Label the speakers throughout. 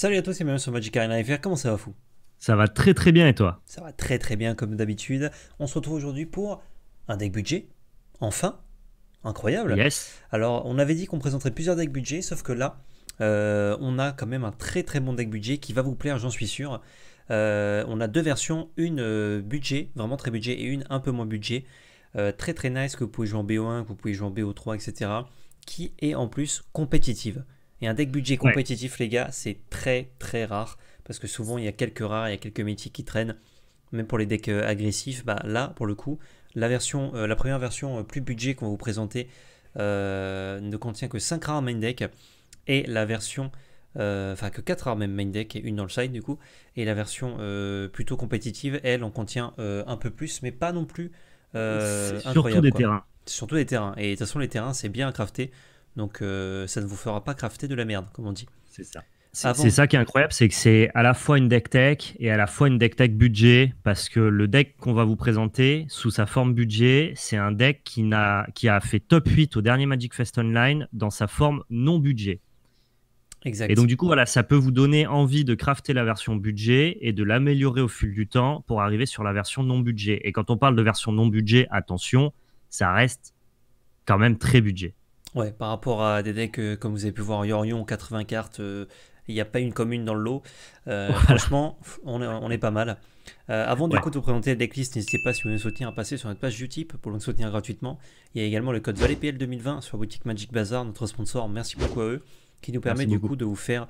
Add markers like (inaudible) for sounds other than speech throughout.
Speaker 1: Salut à tous c'est bienvenue sur Magic Arena FR, comment ça va fou
Speaker 2: Ça va très très bien et toi
Speaker 1: Ça va très très bien comme d'habitude. On se retrouve aujourd'hui pour un deck budget, enfin, incroyable. Yes. Alors on avait dit qu'on présenterait plusieurs decks budget, sauf que là, euh, on a quand même un très très bon deck budget qui va vous plaire, j'en suis sûr. Euh, on a deux versions, une euh, budget, vraiment très budget, et une un peu moins budget. très très nice que vous pouvez jouer en BO1, que vous pouvez jouer en BO3, etc. Qui est en plus compétitive. Et un deck budget compétitif, les gars, c'est très très rare. Parce que souvent, il y a quelques rares, il y a quelques métiers qui traînent. Même pour les decks euh, agressifs, bah, là, pour le coup, la, version, euh, la première version euh, plus budget qu'on va vous présenter ne contient que 5 rares main deck. Et la version enfin que 4 même main deck et une dans le side du coup. Et la version plutôt compétitive, elle en contient un peu plus, mais pas non plus. surtout des terrains. Surtout des terrains. Et de toute façon, les terrains, c'est bien crafté. Donc euh, ça ne vous fera pas crafter de la merde, comme on dit. C'est ça. C'est ça qui
Speaker 2: est incroyable, c'est que c'est à la fois une deck tech et à la fois une deck tech budget, parce que le deck qu'on va vous présenter sous sa forme budget, c'est un deck qui a, qui a fait top 8 au dernier Magic Fest Online dans sa forme non budget. Exact. Et donc du coup, voilà, ça peut vous donner envie de crafter la version budget et de l'améliorer au fil du temps pour arriver sur la version non budget. Et quand on parle de version non budget, attention, ça reste quand même très budget.
Speaker 1: Ouais, par rapport à des decks, euh, comme vous avez pu voir, Yorion, 80 cartes, euh, il n'y a pas une commune dans le lot. Euh, franchement, on est, pas mal. avant du de vous présenter la decklist, n'hésitez pas si vous voulez soutenir à passer sur notre page Utip pour nous soutenir gratuitement. Il y a également le code valetpl 2020 sur boutique Magic Bazaar, notre sponsor, merci beaucoup à eux, qui nous permet du coup de vous faire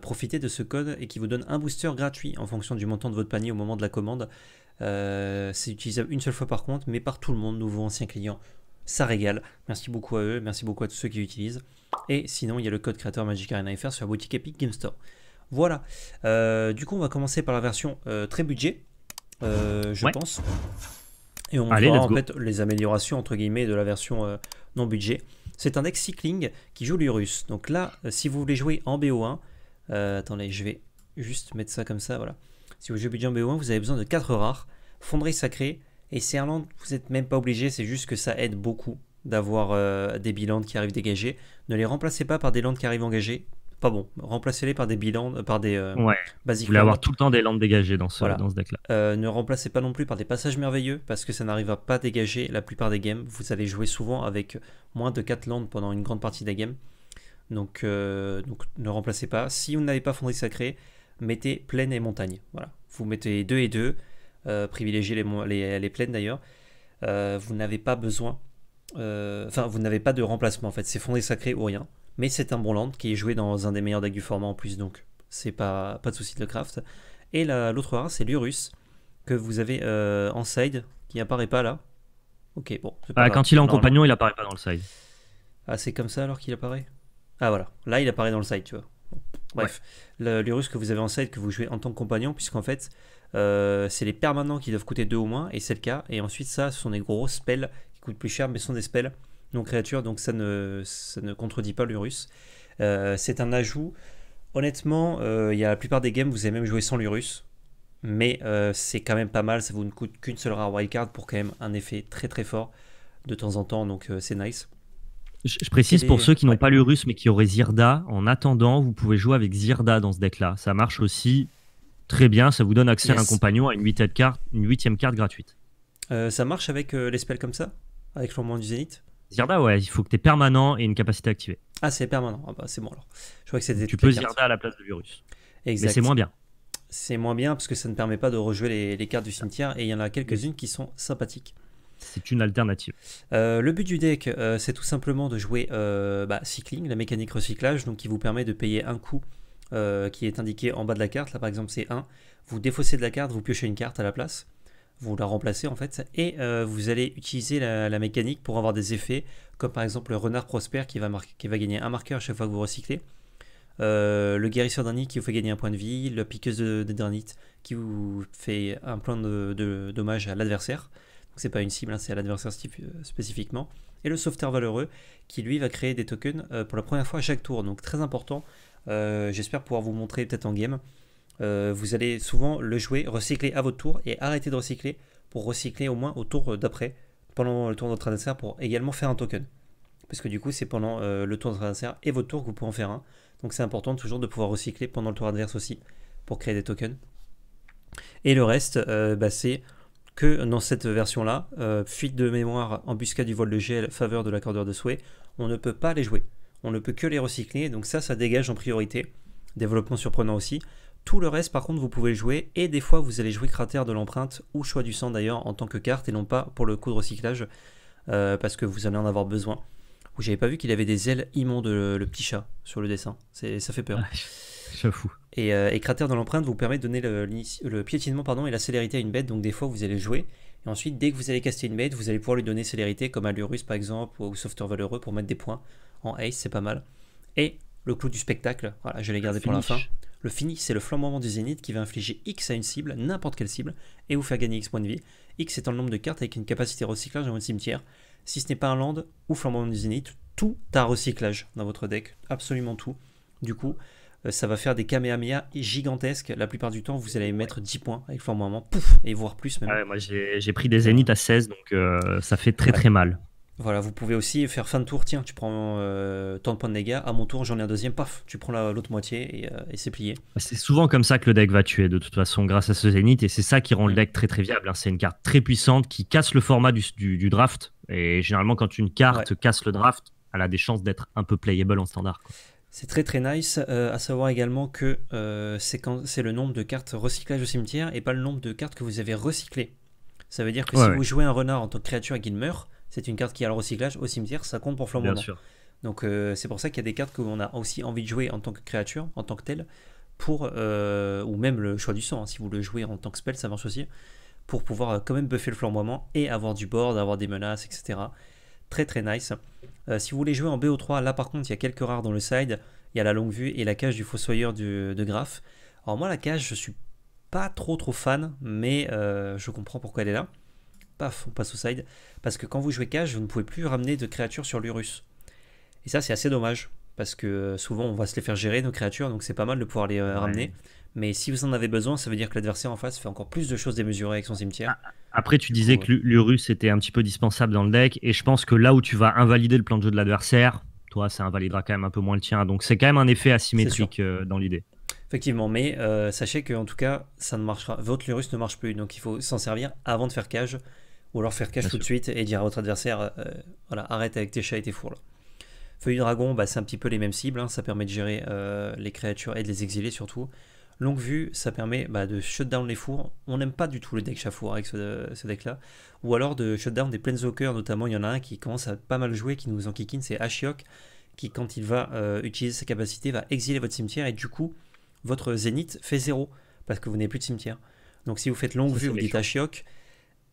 Speaker 1: profiter de ce code et qui vous donne un booster gratuit en fonction du montant de votre panier au moment de la commande. c'est utilisable une seule fois par compte, mais par tout le monde, nouveaux anciens clients, ça régale. Merci beaucoup à eux, merci beaucoup à tous ceux qui utilisent Et sinon, il y a le code créateur Magic Arena FR sur la boutique Epic Game Store. Voilà. Euh, du coup, on va commencer par la version euh, très budget, euh, je pense.
Speaker 2: Et on va verra en fait
Speaker 1: les améliorations entre guillemets de la version non budget. C'est un deck cycling qui joue l'Urus. Donc là, si vous voulez jouer en BO1, attendez, je vais juste mettre ça comme ça, voilà. Si vous jouez budget en BO1, vous avez besoin de 4 rares, fonderie sacrée, et land vous n'êtes même pas obligé, c'est juste que ça aide beaucoup d'avoir euh, des bilans qui arrivent dégagés. Ne les remplacez pas par des landes qui arrivent engagées. Pas bon, remplacez-les par des bilans, euh, par des euh, ouais. basiques. Vous voulez avoir tout le temps des landes dégagées dans ce, dans ce deck-là. ne remplacez pas non plus par des passages merveilleux, parce que ça n'arrive à pas dégager la plupart des games. Vous allez jouer souvent avec moins de 4 landes pendant une grande partie des games. Donc, donc ne remplacez pas. Si vous n'avez pas fonderie sacré, mettez plaine et montagne. Voilà. Vous mettez 2 et 2 euh, privilégier les, les, les plaines d'ailleurs, euh, vous n'avez pas besoin, euh, enfin vous n'avez pas de remplacement en fait, c'est fondé sacré ou rien, mais c'est un bon land qui est joué dans un des meilleurs decks du format en plus, donc c'est pas, pas de souci de le craft. Et l'autre rare c'est l'Urus, que vous avez en side, qui apparaît pas là. Ok, bon. Ah, quand il est en compagnon, il apparaît pas dans le side. Ah, c'est comme ça alors qu'il apparaît Ah, voilà. Là, il apparaît dans le side, tu vois. Bref, l'Urus que vous avez en side, que vous jouez en tant que compagnon, puisqu'en fait, euh, c'est les permanents qui doivent coûter 2 au moins, et c'est le cas. Et ensuite, ça, ce sont des gros spells qui coûtent plus cher, mais ce sont des spells non créatures, donc ça ne, ne contredit pas l'Urus. Euh, c'est un ajout. Honnêtement, euh, il y a la plupart des games, vous avez même joué sans l'Urus. Mais c'est quand même pas mal, ça vous ne coûte qu'une seule rare wildcard pour quand même un effet très très fort de temps en temps, donc c'est nice.
Speaker 2: Je, précise pour ceux qui n'ont pas l'Urus mais qui auraient Zirda, en attendant, vous pouvez jouer avec Zirda dans ce deck-là. Ça marche aussi Très bien, ça vous donne accès à un compagnon à une huitième carte, une huitième carte gratuite.
Speaker 1: Euh, ça marche avec euh, les spells comme ça Avec le moment du zénith
Speaker 2: Zirda, ouais, il faut que tu es permanent et une capacité activée.
Speaker 1: Ah, c'est permanent, ah bah, c'est bon alors. Je crois Tu peux Zirda à la place de virus. Mais c'est moins bien. C'est moins bien parce que ça ne permet pas de rejouer les, cartes du cimetière et il y en a quelques-unes qui sont sympathiques.
Speaker 2: C'est une alternative.
Speaker 1: Euh, le but du deck, c'est tout simplement de jouer bah, cycling, la mécanique recyclage, donc qui vous permet de payer un coût. Euh, qui est indiqué en bas de la carte, là par exemple c'est 1, vous défaussez de la carte, vous piochez une carte à la place, vous la remplacez en fait, et euh, vous allez utiliser la, mécanique pour avoir des effets, comme par exemple le renard prospère qui va, qui va gagner un marqueur à chaque fois que vous recyclez, euh, le guérisseur dernier qui vous fait gagner un point de vie, le piqueuse de, qui vous fait un point de, dommage à l'adversaire, donc c'est pas une cible, hein, c'est à l'adversaire spécifiquement, et le sauveteur valeureux qui lui va créer des tokens pour la première fois à chaque tour, donc très important euh, j'espère pouvoir vous montrer peut-être en game. Euh, vous allez souvent le jouer, recycler à votre tour et arrêter de recycler pour recycler au moins au tour d'après, pendant le tour de votre adversaire, pour également faire un token. Parce que du coup, c'est pendant euh, le tour de votre adversaire et votre tour que vous pouvez en faire un. Donc c'est important toujours de pouvoir recycler pendant le tour adverse aussi pour créer des tokens. Et le reste, bah, c'est que dans cette version-là, fuite de mémoire, embuscade du vol de gel, faveur de l'accordeur de souhait, on ne peut pas les jouer on ne peut que les recycler, donc ça, ça dégage en priorité. Développement surprenant aussi. Tout le reste, par contre, vous pouvez le jouer, et des fois, vous allez jouer cratère de l'empreinte ou choix du sang d'ailleurs en tant que carte, et non pas pour le coup de recyclage, euh, parce que vous allez en avoir besoin. Vous j'avais pas vu qu'il avait des ailes immondes, le, petit chat, sur le dessin. Ça fait peur. Je Et, euh, et cratère de l'empreinte vous permet de donner le, piétinement pardon, et la célérité à une bête, donc des fois, vous allez jouer. Et ensuite, dès que vous allez caster une bête, vous allez pouvoir lui donner célérité, comme à Lurus par exemple, ou Sauveteur Valeureux, pour mettre des points en ace, c'est pas mal. Et le clou du spectacle, voilà, je l'ai gardé pour la fin. Le fini, c'est le moment du zénith qui va infliger X à une cible, n'importe quelle cible, et vous faire gagner X points de vie. X étant le nombre de cartes avec une capacité recyclage dans votre cimetière. Si ce n'est pas un land ou moment du zénith, tout a recyclage dans votre deck, absolument tout. Du coup, euh, ça va faire des Kamehameha gigantesques. La plupart du temps, vous allez mettre 10 points avec moment, pouf, et voir plus même. moi j'ai pris des
Speaker 2: zéniths à 16, donc euh, ça fait très très mal.
Speaker 1: Voilà, vous pouvez aussi faire fin de tour, tiens, tu prends euh, tant de points de dégâts, à mon tour j'en ai un deuxième, paf, tu prends l'autre moitié et, euh, c'est plié.
Speaker 2: Bah, c'est souvent comme ça que le deck va tuer de toute façon grâce à ce zénith et c'est ça qui rend le mm. deck très très viable. Hein. C'est une carte très puissante qui casse le format du, draft et généralement quand une carte casse le draft, elle a des chances d'être un peu playable en standard.
Speaker 1: C'est très très nice, euh, à savoir également que c'est le nombre de cartes recyclage au cimetière et pas le nombre de cartes que vous avez recyclées. Ça veut dire que si vous jouez un renard en tant que créature et qu'il meurt, c'est une carte qui a le recyclage au cimetière, ça compte pour Flamboyant. Donc euh, c'est pour ça qu'il y a des cartes qu'on a aussi envie de jouer en tant que créature, en tant que telle, pour, euh, ou même le choix du sang, hein. si vous le jouez en tant que spell, ça marche aussi, pour pouvoir euh, quand même buffer le flamboiement et avoir du board, avoir des menaces, etc. Très très nice. si vous voulez jouer en BO3, là par contre il y a quelques rares dans le side, il y a la longue vue et la cage du fossoyeur de Graf. Alors moi la cage je suis pas trop trop fan, mais je comprends pourquoi elle est là paf, on passe au side. Parce que quand vous jouez cage vous ne pouvez plus ramener de créatures sur l'Urus. Et ça, c'est assez dommage. Parce que euh, souvent, on va se les faire gérer, nos créatures, donc c'est pas mal de pouvoir les euh, ramener. Mais si vous en avez besoin, ça veut dire que l'adversaire en face fait encore plus de choses démesurées avec son cimetière. Après, tu disais que
Speaker 2: l'Urus était un petit peu dispensable dans le deck, et je pense que là où tu vas invalider le plan de jeu de l'adversaire, toi, ça invalidera quand même un peu moins le tien. Donc c'est quand même un effet asymétrique euh, dans l'idée.
Speaker 1: Effectivement, mais sachez que en tout cas, ça ne marchera. Votre Lurus ne marche plus, donc il faut s'en servir avant de faire cage ou alors faire cash tout de suite et dire à votre adversaire euh, voilà, arrête avec tes chats et tes fours Feuille dragon, bah, c'est un petit peu les mêmes cibles, hein. ça permet de gérer euh, les créatures et de les exiler surtout. Longue vue, ça permet bah, de shutdown les fours. On n'aime pas du tout le deck chafour avec euh, ce, deck-là. Ou alors de shutdown des Planeswalkers, notamment il y en a un qui commence à pas mal jouer, qui nous en c'est Ashiok, qui quand il va utiliser sa capacité, va exiler votre cimetière et du coup, votre zénith fait zéro, parce que vous n'avez plus de cimetière. Donc si vous faites longue vue, vous dites Ashiok,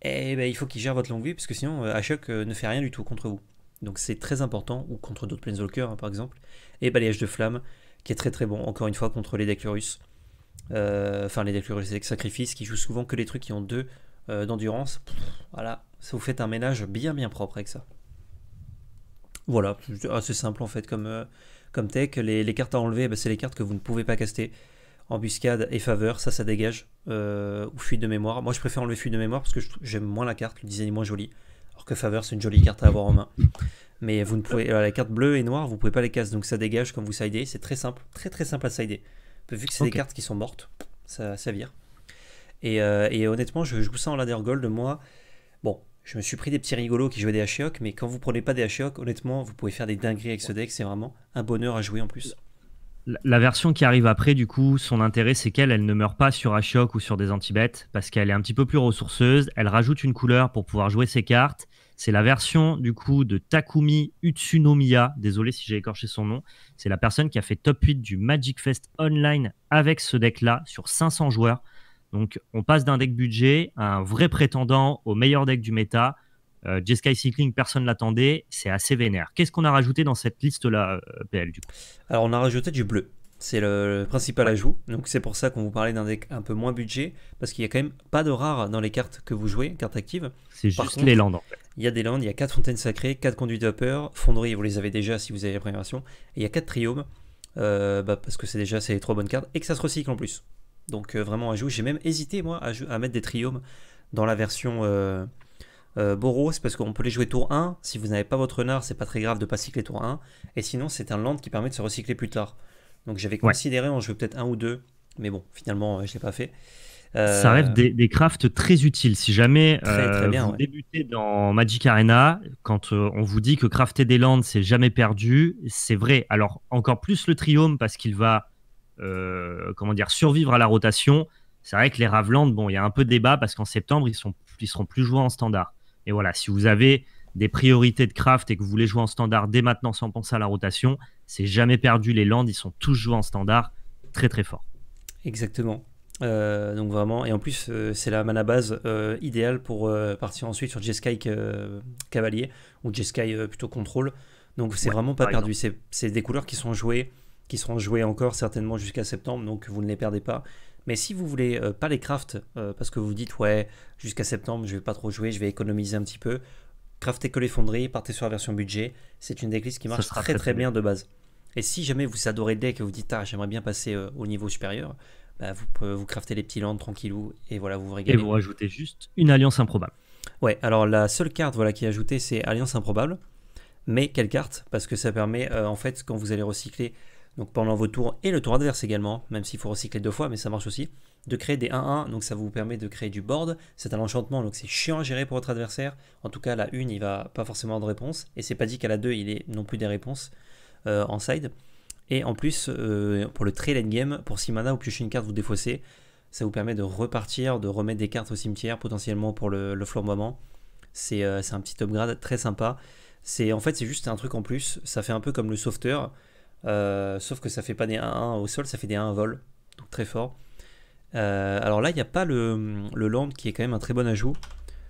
Speaker 1: eh ben, il faut qu'il gère votre longue vie, parce que sinon, euh, Ashok euh, ne fait rien du tout contre vous. Donc c'est très important, ou contre d'autres Planeswalkers hein, par exemple. Et balayage de flamme, qui est très très bon, encore une fois, contre les Declurus euh, enfin, les Declurus avec sacrifice, qui jouent souvent que les trucs qui ont deux d'endurance. Voilà, ça vous fait un ménage bien bien propre avec ça. Voilà, assez simple en fait comme, tech. Les, cartes à enlever, ben, c'est les cartes que vous ne pouvez pas caster embuscade et faveur, ça ça dégage, euh, ou fuite de mémoire. Moi je préfère enlever fuite de mémoire parce que j'aime moins la carte, le design est moins joli. Alors que faveur c'est une jolie carte à avoir en main. Mais vous ne pouvez, euh, la carte bleue et noire, vous pouvez pas les casser, donc ça dégage quand vous sidez, c'est très simple, très très simple à sidez Vu que c'est des cartes qui sont mortes, ça, ça vire. Et, euh, honnêtement, je joue ça en ladder gold, moi. Bon, je me suis pris des petits rigolos qui jouaient des Ashiok, mais quand vous prenez pas des Ashiok, honnêtement, vous pouvez faire des dingueries avec ce deck, c'est vraiment un bonheur à jouer en plus.
Speaker 2: La version qui arrive après, du coup, son intérêt, c'est qu'elle, elle ne meurt pas sur Ashok ou sur des antibêtes, parce qu'elle est un petit peu plus ressourceuse, elle rajoute une couleur pour pouvoir jouer ses cartes. C'est la version, du coup, de Takumi Utsunomiya, désolé si j'ai écorché son nom, c'est la personne qui a fait top 8 du Magic Fest Online avec ce deck-là, sur 500 joueurs. Donc, on passe d'un deck budget à un vrai prétendant au meilleur deck du méta, euh, Cycling, personne l'attendait, c'est assez vénère. Qu'est-ce qu'on a rajouté dans cette liste-là, euh, PL du coup Alors
Speaker 1: on a rajouté du bleu. C'est le principal ajout. Donc c'est pour ça qu'on vous parlait d'un deck un peu moins budget, parce qu'il n'y a quand même pas de rare dans les cartes que vous jouez, cartes actives. C'est juste les landes en fait. Il y a des landes, il y a 4 fontaines sacrées, 4 Conduits peur, fonderie, vous les avez déjà si vous avez la première version, et il y a 4 triomes, euh, bah, parce que c'est déjà les 3 bonnes cartes, et que ça se recycle en plus. Donc euh, vraiment vraiment ajout, j'ai même hésité moi à, mettre des triomes dans la version euh, Boros parce qu'on peut les jouer tour 1. Si vous n'avez pas votre renard, c'est pas très grave de pas cycler tour 1. Et sinon, c'est un land qui permet de se recycler plus tard. Donc j'avais considéré en jouer peut-être un ou deux, mais bon, finalement, euh, je l'ai pas fait. Euh, Ça rêve
Speaker 2: des, des, crafts très utiles. Si jamais vous débutez dans Magic Arena, quand on vous dit que crafter des landes, c'est jamais perdu, c'est vrai. Alors, encore plus le triome, parce qu'il va comment dire, survivre à la rotation. C'est vrai que les Ravlands, bon, il y a un peu de débat, parce qu'en septembre, ils, sont, ils seront plus joués en standard. Et voilà, si vous avez des priorités de craft et que vous voulez jouer en standard dès maintenant sans penser à la rotation, c'est jamais perdu. Les lands, ils sont tous joués en standard très très fort.
Speaker 1: Exactement. Euh, donc vraiment, et en plus, euh, c'est la mana base euh, idéale pour partir ensuite sur Jeskai Cavalier ou Jeskai plutôt contrôle. Donc c'est vraiment pas perdu. C'est des couleurs qui sont jouées, qui seront jouées encore certainement jusqu'à septembre, donc vous ne les perdez pas. Mais si vous voulez euh, pas les craft, euh, parce que vous dites ouais, jusqu'à septembre je vais pas trop jouer, je vais économiser un petit peu, craftez que les fonderies, partez sur la version budget, c'est une decklist qui marche très, très bien de base. Et si jamais vous adorez le deck et vous dites ah j'aimerais bien passer euh, au niveau supérieur, bah, vous pouvez vous crafter les petits lands tranquillou et voilà vous vous régalez. Et vous rajoutez juste
Speaker 2: une alliance improbable.
Speaker 1: Ouais, alors la seule carte voilà qui est ajoutée c'est alliance improbable. Mais quelle carte Parce que ça permet en fait quand vous allez recycler donc pendant vos tours et le tour adverse également, même s'il faut recycler deux fois, mais ça marche aussi, de créer des 1-1, donc ça vous permet de créer du board, c'est un enchantement, donc c'est chiant à gérer pour votre adversaire, en tout cas la 1 il va pas forcément de réponse, et c'est pas dit qu'à la 2 il est non plus des réponses euh, en side, et en plus euh, pour le très late game, pour 6 mana, vous piochez une carte, vous défaussez, ça vous permet de repartir, de remettre des cartes au cimetière potentiellement pour le, le moment, euh, c'est un petit upgrade très sympa, c'est en fait c'est juste un truc en plus, ça fait un peu comme le sauveteur, euh, sauf que ça fait pas des 1-1 au sol, ça fait des 1 vol, donc très fort. Euh, alors là, il n'y a pas le, land qui est quand même un très bon ajout.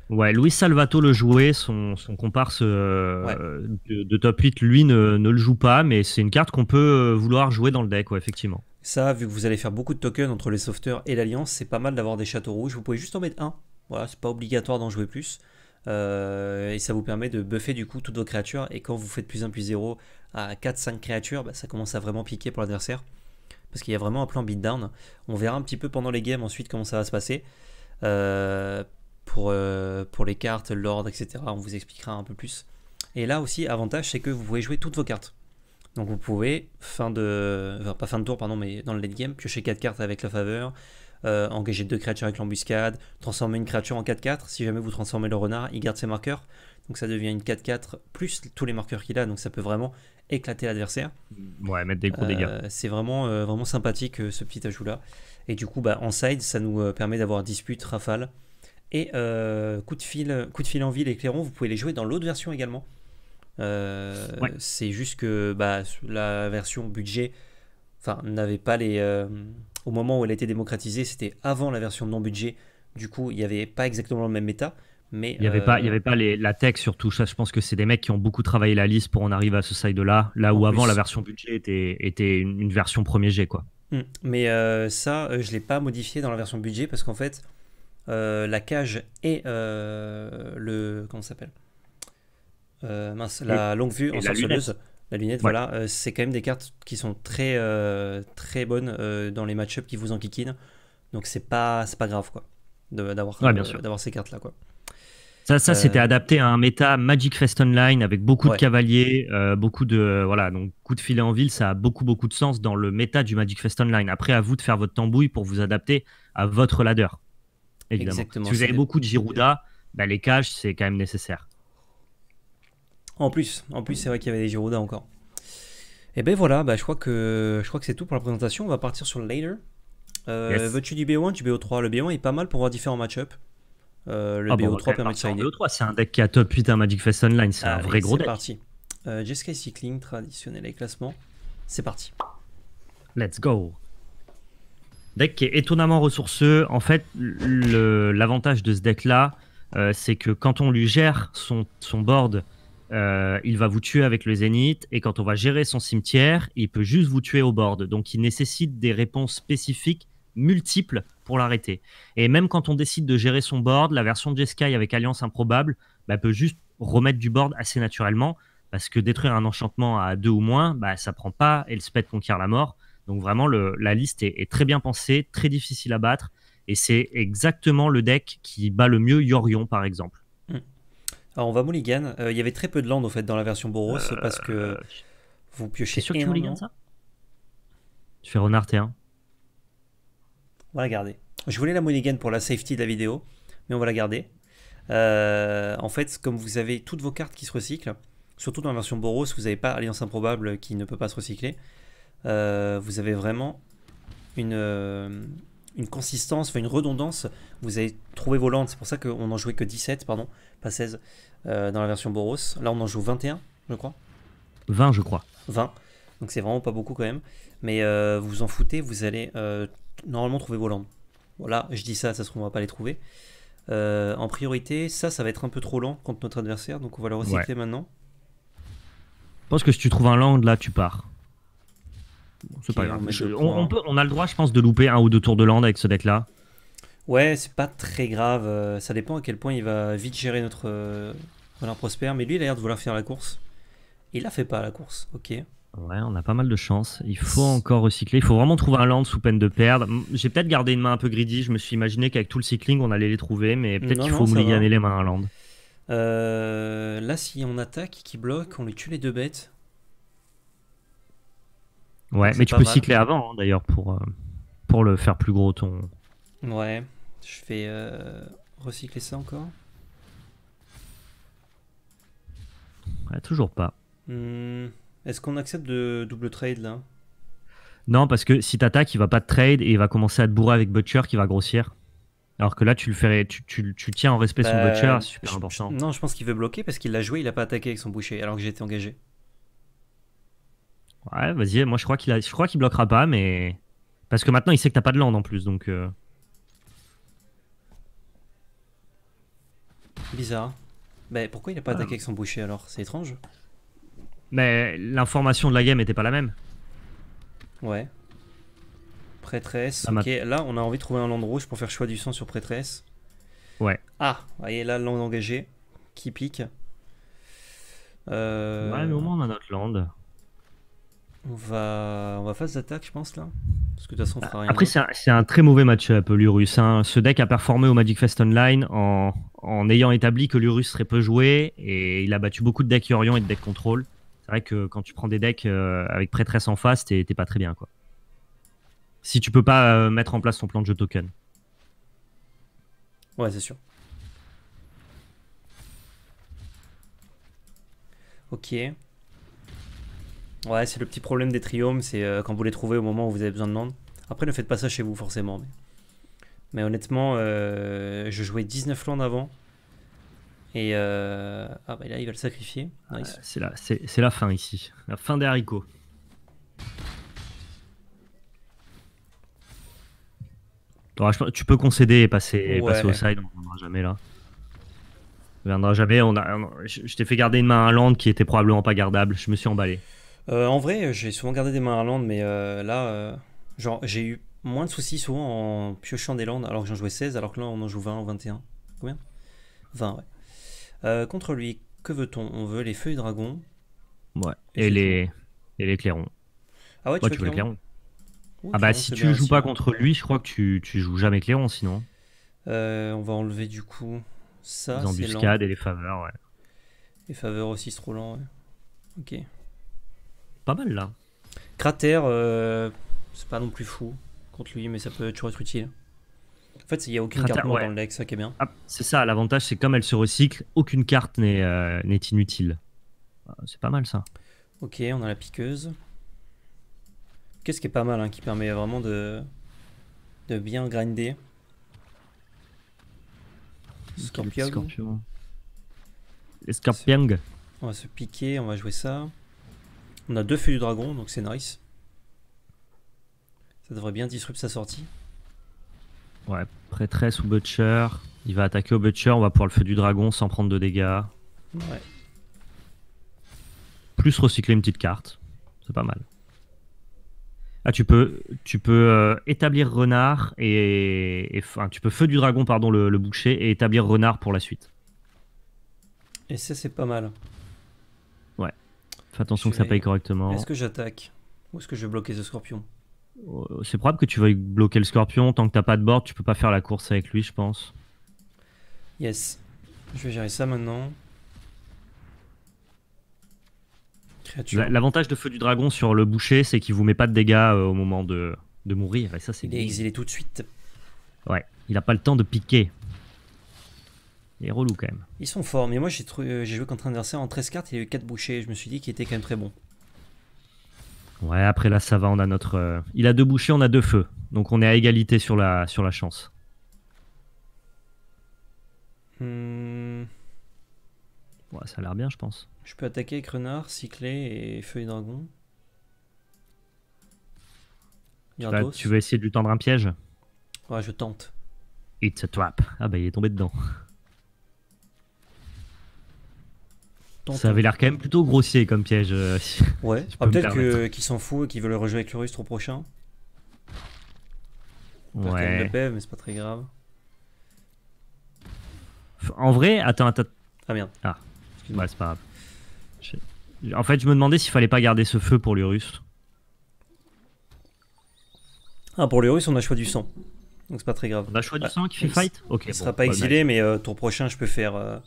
Speaker 2: Ouais, Louis Salvato le jouait, son, comparse euh, de, top 8, lui ne, le joue pas, mais c'est une carte qu'on peut vouloir jouer dans le deck, ouais, effectivement.
Speaker 1: Ça, vu que vous allez faire beaucoup de tokens entre les sauveteurs et l'Alliance, c'est pas mal d'avoir des châteaux rouges. Vous pouvez juste en mettre un. Voilà, c'est pas obligatoire d'en jouer plus. et ça vous permet de buffer du coup toutes vos créatures. Et quand vous faites plus 1 plus 0 à 4-5 créatures, bah, ça commence à vraiment piquer pour l'adversaire. Parce qu'il y a vraiment un plan beatdown. On verra un petit peu pendant les games ensuite comment ça va se passer. Euh, pour, euh, pour les cartes, l'ordre, etc. On vous expliquera un peu plus. Et là aussi, avantage, c'est que vous pouvez jouer toutes vos cartes. Donc vous pouvez, fin de. pas fin de tour, pardon, mais dans le late game, piocher 4 cartes avec la faveur, euh, engager 2 créatures avec l'embuscade, transformer une créature en 4-4. Si jamais vous transformez le renard, il garde ses marqueurs. Donc ça devient une 4-4 plus tous les marqueurs qu'il a. Donc ça peut vraiment éclater l'adversaire.
Speaker 2: Ouais, mettre des gros dégâts. Euh,
Speaker 1: c'est vraiment, euh, vraiment sympathique euh, ce petit ajout-là. Et du coup, bah, en side, ça nous permet d'avoir dispute, rafale. Et coup, de fil, coup de fil en ville éclairons, vous pouvez les jouer dans l'autre version également. C'est juste que bah, la version budget n'avait pas les. au moment où elle a été démocratisée, c'était avant la version non budget. Du coup, il n'y avait pas exactement le même méta il n'y avait, pas, il y euh,
Speaker 2: avait pas la tech surtout. Je pense que c'est des mecs qui ont beaucoup travaillé la liste pour en arriver à ce side-là, là, là où avant la version budget était, était une, version premier G. Quoi.
Speaker 1: Hmm. Mais euh, ça, euh, je ne l'ai pas modifié dans la version budget parce qu'en fait, la cage et le. Comment ça s'appelle mince, la longue vue en la lunette, voilà, c'est quand même des cartes qui sont très, très bonnes dans les match up qui vous enquiquinent. Donc c'est pas, pas grave quoi d'avoir d'avoir ces cartes là quoi.
Speaker 2: Ça, ça c'était euh, adapté à un méta Magic Fest Online avec beaucoup de cavaliers, euh, beaucoup de voilà donc coup de filet en ville, ça a beaucoup beaucoup de sens dans le méta du Magic Fest Online. Après, à vous de faire votre tambouille pour vous adapter à votre ladder. Évidemment. si vous avez beaucoup de Girouda, bah, les cages c'est quand même nécessaire.
Speaker 1: En plus, en plus c'est vrai qu'il y avait des Girouda encore. Et eh ben voilà, bah, je crois que
Speaker 2: je crois que c'est tout pour la présentation. On va
Speaker 1: partir sur le ladder euh, Veux-tu du BO1, du BO3 Le BO1 est pas mal pour voir différents match-ups. Euh, le ah BO3
Speaker 2: C'est un deck qui a top 8 à Magic Fest Online, c'est ah un vrai gros deck.
Speaker 1: C'est parti. Euh, Cycling, traditionnel et classement. C'est parti.
Speaker 2: Let's go. Deck qui est étonnamment ressourceux. En fait, l'avantage de ce deck-là, euh, c'est que quand on lui gère son, board, euh, il va vous tuer avec le zénith. Et quand on va gérer son cimetière, il peut juste vous tuer au board. Donc, il nécessite des réponses spécifiques, multiples, pour l'arrêter. Et même quand on décide de gérer son board, la version Jeskai avec Alliance Improbable bah, peut juste remettre du board assez naturellement, parce que détruire un enchantement à deux ou moins, bah, ça prend pas, et le spade conquiert la mort. Donc vraiment, la liste est, très bien pensée, très difficile à battre, et c'est exactement le deck qui bat le mieux Yorion, par exemple. Hmm.
Speaker 1: Alors on va Mulligan, euh, il y avait très peu de land en fait dans la version Boros, c'est euh, parce que vous piochez sûr que Mulligan
Speaker 2: ça tu fais renard T1. On
Speaker 1: la garder. Je voulais la again pour la safety de la vidéo, mais on va la garder. Euh, en fait, comme vous avez toutes vos cartes qui se recyclent, surtout dans la version Boros, vous n'avez pas Alliance Improbable qui ne peut pas se recycler. Euh, vous avez vraiment une, euh, une consistance, enfin une redondance. Vous avez trouvé vos c'est pour ça qu'on en jouait que 17, pardon, pas 16, dans la version Boros. Là, on en joue 21,
Speaker 2: je crois. 20, je crois.
Speaker 1: 20. Donc c'est vraiment pas beaucoup quand même. Mais vous vous en foutez, vous allez euh, normalement trouver landes. Voilà, je dis ça, ça se trouve on va pas les trouver. Euh, en priorité, ça, ça va être un peu trop lent contre notre adversaire, donc on va le recycler maintenant.
Speaker 2: Je pense que si tu trouves un land, là, tu pars. c'est pas grave. On, a le droit, je pense, de louper un ou deux tours de land avec ce deck-là.
Speaker 1: Ouais, c'est pas très grave. Euh, ça dépend à quel point il va vite gérer notre prospère, euh, prospère, Mais lui, il a l'air de vouloir faire la course. Il a fait pas, la course. Ok.
Speaker 2: Ouais, on a pas mal de chance. Il faut encore recycler. Il faut vraiment trouver un land sous peine de perdre. J'ai peut-être gardé une main un peu greedy. Je me suis imaginé qu'avec tout le cycling, on allait les trouver, mais peut-être qu'il faut mouliganer les mains à land.
Speaker 1: Euh, là, si on attaque qui bloque, on les tue les deux bêtes.
Speaker 2: Ouais, mais tu peux cycler avant hein, d'ailleurs pour, euh, pour le faire plus gros ton.
Speaker 1: Ouais, je fais euh, recycler ça encore.
Speaker 2: Ouais, toujours pas.
Speaker 1: Hmm. Est-ce qu'on accepte de double trade là
Speaker 2: Non, parce que si t'attaques, il va pas trade et il va commencer à te bourrer avec Butcher qui va grossir. Alors que là, tu le ferais, tu, tiens en respect son Butcher Butcher, super important.
Speaker 1: non, je pense qu'il veut bloquer parce qu'il l'a joué, il a pas attaqué avec son boucher alors que j'étais engagé.
Speaker 2: Ouais, vas-y, moi je crois qu'il a, bloquera pas, mais parce que maintenant il sait que t'as pas de land en plus, donc. Euh.
Speaker 1: Bizarre. Mais bah, pourquoi il a pas ah. attaqué avec son boucher
Speaker 2: alors C'est étrange. Mais l'information de la game n'était pas la même.
Speaker 1: Ouais. Prêtresse. ok, là on a envie de trouver un land rouge pour faire choix du sang sur prêtresse. Ouais. Ah, voyez là, land engagé qui pique. Euh, ouais, mais au moins on a notre land. On va, on va face d'attaque, je pense, là. Parce que de toute façon, on
Speaker 2: fera rien. Après, c'est un, très mauvais match-up, Lurus. Hein. Ce deck a performé au Magic Fest Online en, en ayant établi que Lurus serait peu joué et il a battu beaucoup de decks Yorion et de decks Control c'est vrai que quand tu prends des decks euh, avec prêtresse en face, t'es pas très bien quoi. Si tu peux pas euh, mettre en place ton plan de jeu token.
Speaker 1: Ouais, c'est sûr. Ok. Ouais, c'est le petit problème des triomes, c'est euh, quand vous les trouvez au moment où vous avez besoin de monde. Après, ne faites pas ça chez vous, forcément. Mais, honnêtement, je jouais 19 landes avant. Et euh, ah bah là, il va le
Speaker 2: sacrifier. c'est la, c'est la fin ici. La fin des haricots. Tu peux concéder et passer, passer au side, on ne reviendra jamais là. On reviendra jamais. On a, je t'ai fait garder une main à land qui était probablement pas gardable. Je me suis emballé.
Speaker 1: Euh, en vrai, j'ai souvent gardé des mains à land, mais euh, là, genre, j'ai eu moins de soucis souvent en piochant des landes alors que j'en jouais 16, alors que là, on en joue 20 ou 21. Combien 20, ouais. Euh, contre lui, que veut-on On veut les feuilles dragon.
Speaker 2: Ouais, et, les... et les clairons. Ah ouais, tu, veux, clairons Ah bah si tu joues pas contre lui, je crois que tu, tu joues jamais clairons sinon.
Speaker 1: Euh, on va enlever du coup ça. Les embuscades et
Speaker 2: les faveurs, ouais.
Speaker 1: Les faveurs aussi, c'est trop lent, ouais. Ok. Pas mal là. Cratère, euh, c'est pas non plus fou contre lui, mais ça peut toujours être utile. En fait, il n'y a aucune carte dans le deck, ça qui est bien.
Speaker 2: Ah, c'est ça, l'avantage, c'est comme elle se recycle, aucune carte n'est euh, inutile. Ah, c'est pas mal ça.
Speaker 1: Ok, on a la piqueuse. Qu'est-ce qui est pas mal, hein, qui permet vraiment de, bien grinder. Scorpion.
Speaker 2: Scorpion.
Speaker 1: On va se piquer, on va jouer ça. On a deux feux du dragon, donc c'est nice. Ça devrait bien disrupt sa sortie.
Speaker 2: Ouais, prêtresse ou butcher. Il va attaquer au butcher, on va pouvoir le feu du dragon sans prendre de dégâts. Ouais. Plus recycler une petite carte. C'est pas mal. Ah, tu peux, tu peux euh, établir renard et, enfin, tu peux feu du dragon pardon le, boucher et établir renard pour la suite.
Speaker 1: Et ça c'est pas mal.
Speaker 2: Ouais. Fais attention que ça paye correctement. Est-ce que
Speaker 1: j'attaque ou est-ce que je vais bloquer ce scorpion
Speaker 2: c'est probable que tu veuilles bloquer le scorpion. Tant que t'as pas de board, tu peux pas faire la course avec lui, je pense.
Speaker 1: Yes. Je vais gérer ça maintenant.
Speaker 2: L'avantage de Feu du Dragon sur le boucher, c'est qu'il vous met pas de dégâts euh, au moment de, mourir. Et ça, c'est il est exilé tout de suite. Ouais, il a pas le temps de piquer. Il est relou quand même.
Speaker 1: Ils sont forts, mais moi j'ai, euh, joué contre un adversaire en 13 cartes, il y a eu 4 bouchers. Je me suis dit qu'il était quand même très bon.
Speaker 2: Ouais, après là, ça va, on a notre. Euh, il a deux bouchées, on a deux feux. Donc on est à égalité sur la, sur la chance. Hmm, Ouais, ça a l'air bien, je pense.
Speaker 1: je peux attaquer avec renard, cyclé et feuille dragon.
Speaker 2: tu veux essayer de lui tendre un piège
Speaker 1: Ouais, je tente.
Speaker 2: It's a trap. Ah bah il est tombé dedans. Ça avait l'air quand même plutôt grossier comme piège. Euh,
Speaker 1: ouais, ah, peut-être qu'ils s'en fout et qu'ils veulent rejouer avec le russe trop prochain. Ouais. E mais c'est pas très grave.
Speaker 2: En vrai, attends, attends. Ah merde. Ah, excuse-moi, c'est pas grave. En fait, je me demandais s'il fallait pas garder ce feu pour l'Urus.
Speaker 1: Ah, pour le russe, on a choix du sang. Donc c'est pas très grave. On a choix du ah. sang qui fait fight Ok. Il sera pas exilé, mais euh, tour prochain, je peux faire. Euh,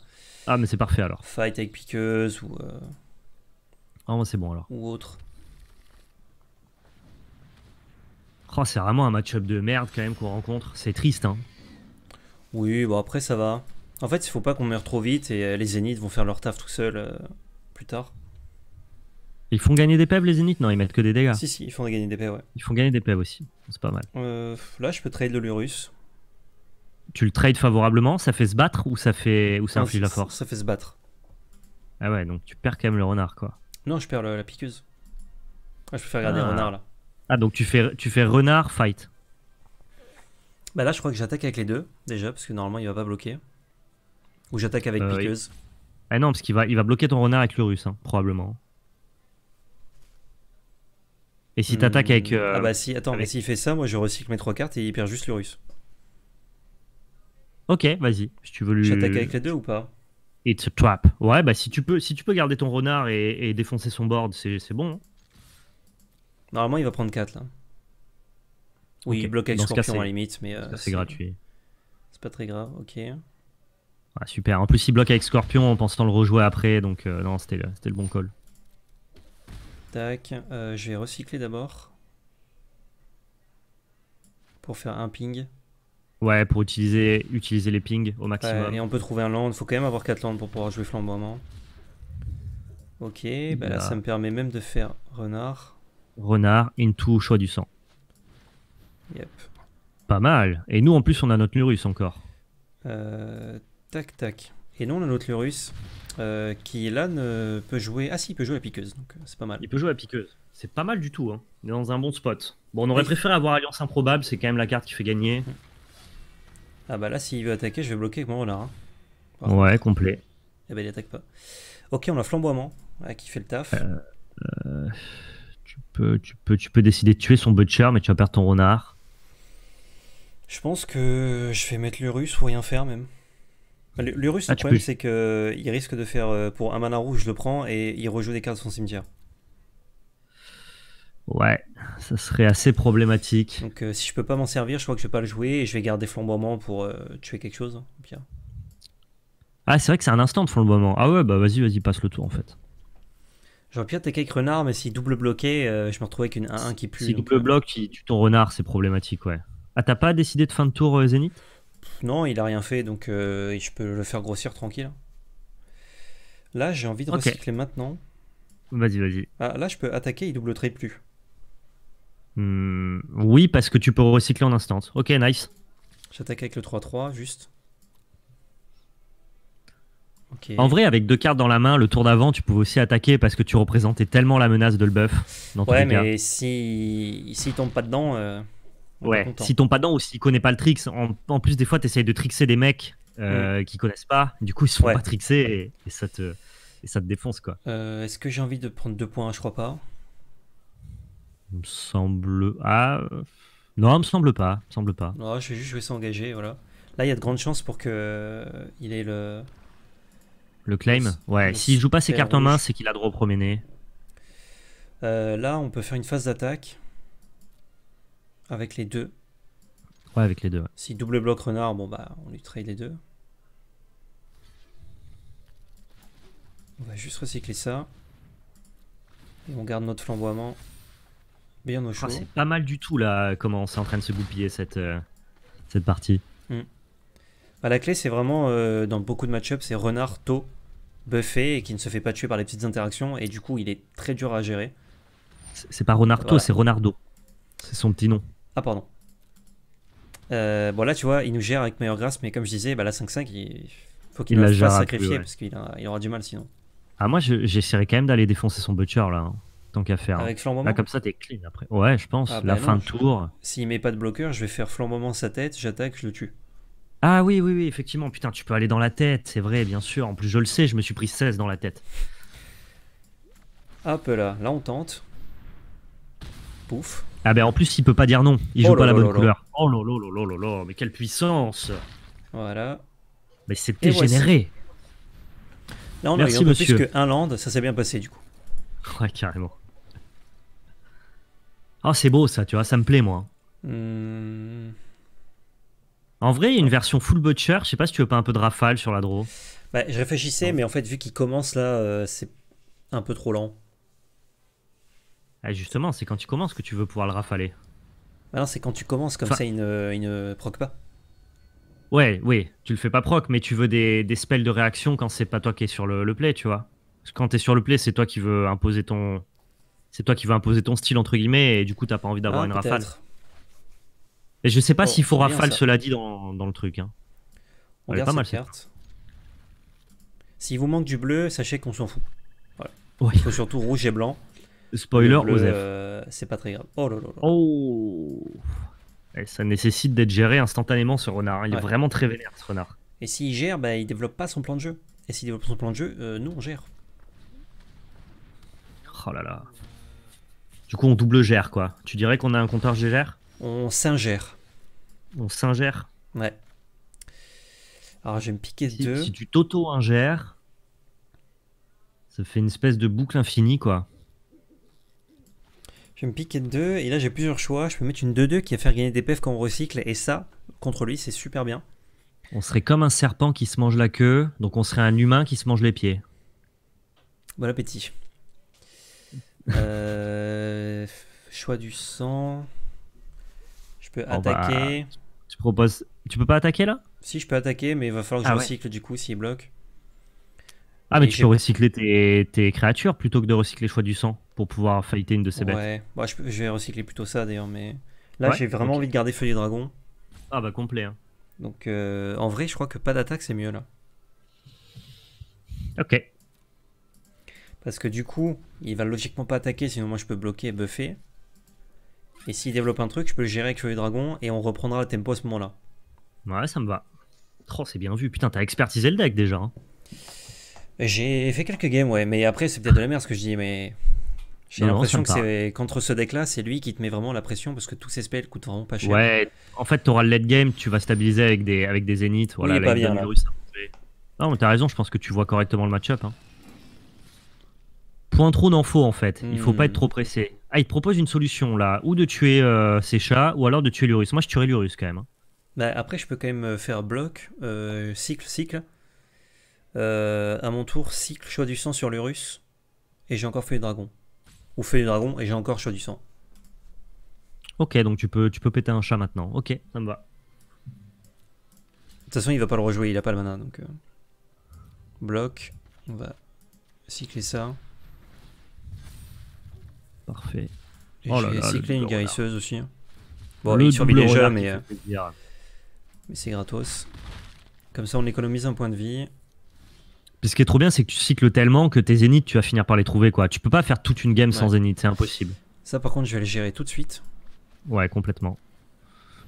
Speaker 1: ah, mais c'est parfait alors. Fight avec piqueuse ou. Euh, ah, c'est bon alors. Ou autre.
Speaker 2: Oh, c'est vraiment un match-up de merde quand même qu'on rencontre. C'est triste, hein.
Speaker 1: Oui, bon, après, ça va. En fait, il faut pas qu'on meure trop vite et euh, les Zéniths vont faire leur taf tout seul euh, plus tard.
Speaker 2: Ils font gagner des pebs les Zéniths Non, ils mettent que des dégâts. Si, si,
Speaker 1: ils font gagner des pebs,
Speaker 2: ouais. Ils font gagner des pebs aussi. C'est pas mal.
Speaker 1: là, je peux trade le Lurus
Speaker 2: tu le trades favorablement, ça fait se battre ou ça fait ou ça inflige la force Ça fait se battre. Ah ouais, donc tu perds quand même le renard quoi.
Speaker 1: Non, je perds la piqueuse. Ah, je préfère garder ah. renard là.
Speaker 2: Ah donc tu fais tu fais renard fight.
Speaker 1: Bah là, je crois que j'attaque avec les deux déjà parce que normalement il va pas bloquer. Ou j'attaque avec euh, piqueuse.
Speaker 2: Ah non, parce qu'il va il va bloquer ton renard avec le russe hein, probablement. Et si t'attaques hmm. avec. Euh,
Speaker 1: ah bah si, attends, mais s'il fait ça, moi je recycle mes trois cartes et il perd juste le russe.
Speaker 2: Ok, vas-y. Si tu veux lui. J'attaque avec les deux ou pas It's a trap. Ouais, bah si tu peux, si tu peux garder ton renard et, défoncer son board, c'est bon. Hein. Normalement, il va prendre 4 là. Oui, il bloque avec Scorpion à limite, mais. Euh, c'est gratuit.
Speaker 1: C'est pas très grave, ok.
Speaker 2: Ah, super. En plus, il bloque avec Scorpion en pensant le rejouer après, donc euh, non, c'était le, bon call.
Speaker 1: Tac, euh, je vais recycler d'abord. Pour faire un ping.
Speaker 2: Ouais, pour utiliser, utiliser les pings au maximum. et
Speaker 1: on peut trouver un land, faut quand même avoir 4 lands pour pouvoir jouer flamboiement. Ok, bah là bah. ça me permet même de faire renard.
Speaker 2: Renard, into choix du sang. Yep. Pas mal. Et nous en plus on a notre Lurus encore.
Speaker 1: Euh, tac tac. Et nous on a notre Lurus euh, qui là ne peut jouer. Ah si, il peut jouer à piqueuse, donc euh, c'est pas mal. Il peut jouer à piqueuse. C'est pas mal du tout, hein. on est dans un bon
Speaker 2: spot. Bon, on aurait préféré avoir Alliance Improbable, c'est quand même la carte qui fait gagner. Mm.
Speaker 1: Ah bah là, s'il veut attaquer, je vais bloquer avec mon renard.
Speaker 2: Hein. Ouais, complet. Et eh
Speaker 1: bah ben, il attaque pas. Ok, on a flamboiement qui fait le taf.
Speaker 2: Euh, euh, tu, peux, tu, peux, tu peux décider de tuer son butcher, mais tu vas perdre ton renard.
Speaker 1: Je pense que je vais mettre l'Urus ou rien faire même. Bah, L'Urus, ah, le, russe, le problème, c'est qu'il euh, risque de faire pour un mana rouge, je le prends et il rejoue des cartes de son cimetière.
Speaker 2: Ouais, ça serait assez problématique.
Speaker 1: Donc euh, si je peux pas m'en servir, je crois que je vais pas le jouer et je vais garder flamboiement pour euh, tuer quelque chose,
Speaker 2: Ah, c'est vrai que c'est un instant de flamboiement. Ah ouais, bah vas-y, vas-y, passe le tour en fait.
Speaker 1: J'aurais pu attaquer avec renard, mais si double bloqué, euh, je me retrouvais avec une 1-1 qui pue. Si double
Speaker 2: bloque, tu ton renard, c'est problématique, ouais. Ah, t'as pas décidé de fin de tour Zénith
Speaker 1: Non, il a rien fait, donc je peux le faire grossir tranquille. Là, j'ai envie de recycler maintenant. Vas-y, vas-y. Ah, là, je peux attaquer, il double trade plus.
Speaker 2: Hmm, oui, parce que tu peux recycler en instant. Ok, nice. J'attaque avec le 3-3, juste. En vrai, avec deux cartes dans la main, le tour d'avant, tu pouvais aussi attaquer parce que tu représentais tellement la menace de le buff. ouais, mais
Speaker 1: s'il si... tombe pas dedans. Euh, ouais, s'il tombe
Speaker 2: pas dedans ou s'il connaît pas le tricks, en, en plus, des fois, t'essayes de trickser des mecs euh, mm. qui connaissent pas. Du coup, ils se font pas trickser et, ça te, ça te défonce, quoi.
Speaker 1: Euh, est-ce que j'ai envie de prendre deux points Je crois pas.
Speaker 2: Il me semble. Ah. Non, me semble pas. me semble pas.
Speaker 1: je vais juste jouer sans voilà. Là, il y a de grandes chances pour que euh, il ait le.
Speaker 2: Le claim Ouais, s'il joue pas ses cartes en main, c'est qu'il a droit au promener.
Speaker 1: Euh, là, on peut faire une phase d'attaque. Avec les deux. Ouais, avec les deux. S'il Si double bloc renard, bon bah, on lui trade les deux. On va juste recycler ça. Et on garde notre flamboiement c'est
Speaker 2: pas mal du tout là, comment c'est en train de se goupiller cette, euh, cette partie.
Speaker 1: Mm. Bah, la clé, c'est vraiment euh, dans beaucoup de match-up, c'est renard tôt, buffé et qui ne se fait pas tuer par les petites interactions. Et du coup, il est très dur à gérer.
Speaker 2: C'est pas Renard c'est Renardo. C'est son petit nom.
Speaker 1: Ah, pardon. Euh, bon, là, tu vois, il nous gère avec meilleure grâce, mais comme je disais, bah, la 5-5, il faut qu'il ne pas sacrifier parce qu'il aura du mal sinon.
Speaker 2: Ah, moi, j'essaierai quand même d'aller défoncer son butcher là. Hein tant qu'à faire. Hein. Avec comme ça, t'es clean après. Ouais, je pense. Ah, la bah fin de tour.
Speaker 1: S'il met pas de bloqueur, je vais faire flambement sa tête, j'attaque, je le tue.
Speaker 2: Ah oui, oui, oui, effectivement. Putain, tu peux aller dans la tête, c'est vrai, bien sûr. En plus, je le sais, je me suis pris 16 dans la tête.
Speaker 1: Hop là, là on tente. Pouf.
Speaker 2: Ah ben bah, en plus, il peut pas dire non. Il oh joue pas la bonne couleur. Oh lolo, mais quelle puissance Voilà. Mais c'est dégénéré. Là, on Merci, a un plus que un land,
Speaker 1: ça s'est bien passé du coup.
Speaker 2: (laughs) Ouais, carrément. Ah, oh, c'est beau ça, tu vois, ça me plaît moi. Hmm. En vrai, une version full butcher, je sais pas si tu veux pas un peu de rafale sur la draw. Bah, je réfléchissais, mais en fait, vu qu'il commence là, euh, c'est un peu trop lent. Ah, justement, c'est quand tu commences que tu veux pouvoir le rafaler.
Speaker 1: Bah non, c'est quand tu commences comme ça, il ne, proc pas.
Speaker 2: Ouais, oui, tu le fais pas proc, mais tu veux des, spells de réaction quand c'est pas toi qui es sur le play, tu vois quand tu quand sur le play, c'est toi qui veux imposer ton, c'est toi qui veux imposer ton style entre guillemets, et du coup t'as pas envie d'avoir ah, une rafale. Et je sais pas s'il faut rafale, cela dit, dans, le truc. Hein. On est pas mal cette
Speaker 1: carte. S'il vous manque du bleu, sachez qu'on s'en fout. Il faut surtout rouge et blanc. Spoiler, euh, c'est pas très grave. Oh là là.
Speaker 2: Oh. Eh, ça nécessite d'être géré instantanément ce renard. Il est vraiment très vénère ce renard.
Speaker 1: Et s'il gère, bah, il développe pas son plan de jeu. Et s'il développe son plan de jeu, euh, nous on gère.
Speaker 2: Oh là là. Du coup, on double gère quoi. Tu dirais qu'on a un compteur GGR On s'ingère. On s'ingère Ouais. Alors, je vais me piquer deux. Si tu t'auto-ingères, ça fait une espèce de boucle infinie quoi.
Speaker 1: Je vais me piquer deux. Et là, j'ai plusieurs choix. Je peux mettre une 2-2 qui va faire gagner des pefs quand on recycle. Et ça, contre lui, c'est super bien.
Speaker 2: On serait comme un serpent qui se mange la queue. Donc, on serait un humain qui se mange les pieds.
Speaker 1: Bon appétit. Euh, choix du sang. Je peux oh, bah, attaquer.
Speaker 2: tu proposes. Tu peux pas attaquer là
Speaker 1: Si, je peux attaquer, mais il va falloir que je ah recycle du coup s'il bloque.
Speaker 2: Ah, mais tu peux recycler tes, créatures plutôt que de recycler choix du sang pour pouvoir fighter une de ces bêtes.
Speaker 1: Ouais, bah, je, vais recycler plutôt ça d'ailleurs, mais là j'ai vraiment envie de garder de dragon. Ah, bah complet. Hein. Donc euh, en vrai, je crois que pas d'attaque c'est mieux là. Ok. Parce que du coup, il va logiquement pas attaquer, sinon moi je peux bloquer et buffer. Et s'il développe un truc, je peux le gérer avec le Dragon et on reprendra le tempo à ce moment-là. Ouais, ça me va.
Speaker 2: Trop c'est bien vu. Putain, t'as expertisé le deck déjà. Hein.
Speaker 1: J'ai fait quelques games, ouais, mais après, c'est peut-être de la merde ce que je dis, mais. J'ai l'impression que c'est contre ce deck-là, c'est lui qui te met vraiment la pression parce que tous ses spells coûtent vraiment pas cher. Ouais,
Speaker 2: en fait, t'auras le late game, tu vas stabiliser avec des, avec des zéniths. Voilà, oui, pas bien, hein, Non, t'as raison, je pense que tu vois correctement le match-up. Hein point trop d'infos en fait. Il faut pas être hmm. trop pressé. Ah, il te propose une solution là, ou de tuer ses euh, chats, ou alors de tuer l'urus. Moi, je tuerai l'urus quand même. Hein.
Speaker 1: Bah, après, je peux quand même euh, faire bloc, euh, cycle, cycle. à mon tour, cycle, choix du sang sur l'urus. Et j'ai encore fait le dragon. Ou fait du dragon, et j'ai encore choix du sang.
Speaker 2: Ok, donc tu peux, tu peux péter un chat maintenant. Ok,
Speaker 1: ça me va. De toute façon, il va pas le rejouer, il a pas le mana. Donc, bloc, on va cycler ça.
Speaker 2: Parfait. oh
Speaker 1: une guérisseuse aussi. Hein. Bon, le il survit déjà, mais, euh, mais c'est gratos. Comme ça, on économise un point de vie.
Speaker 2: Puis ce qui est trop bien, c'est que tu cycles tellement que tes zéniths, tu vas finir par les trouver. quoi. Tu peux pas faire toute une game sans zénith, c'est impossible. Ça, par contre, je vais le gérer tout de suite. Ouais, complètement.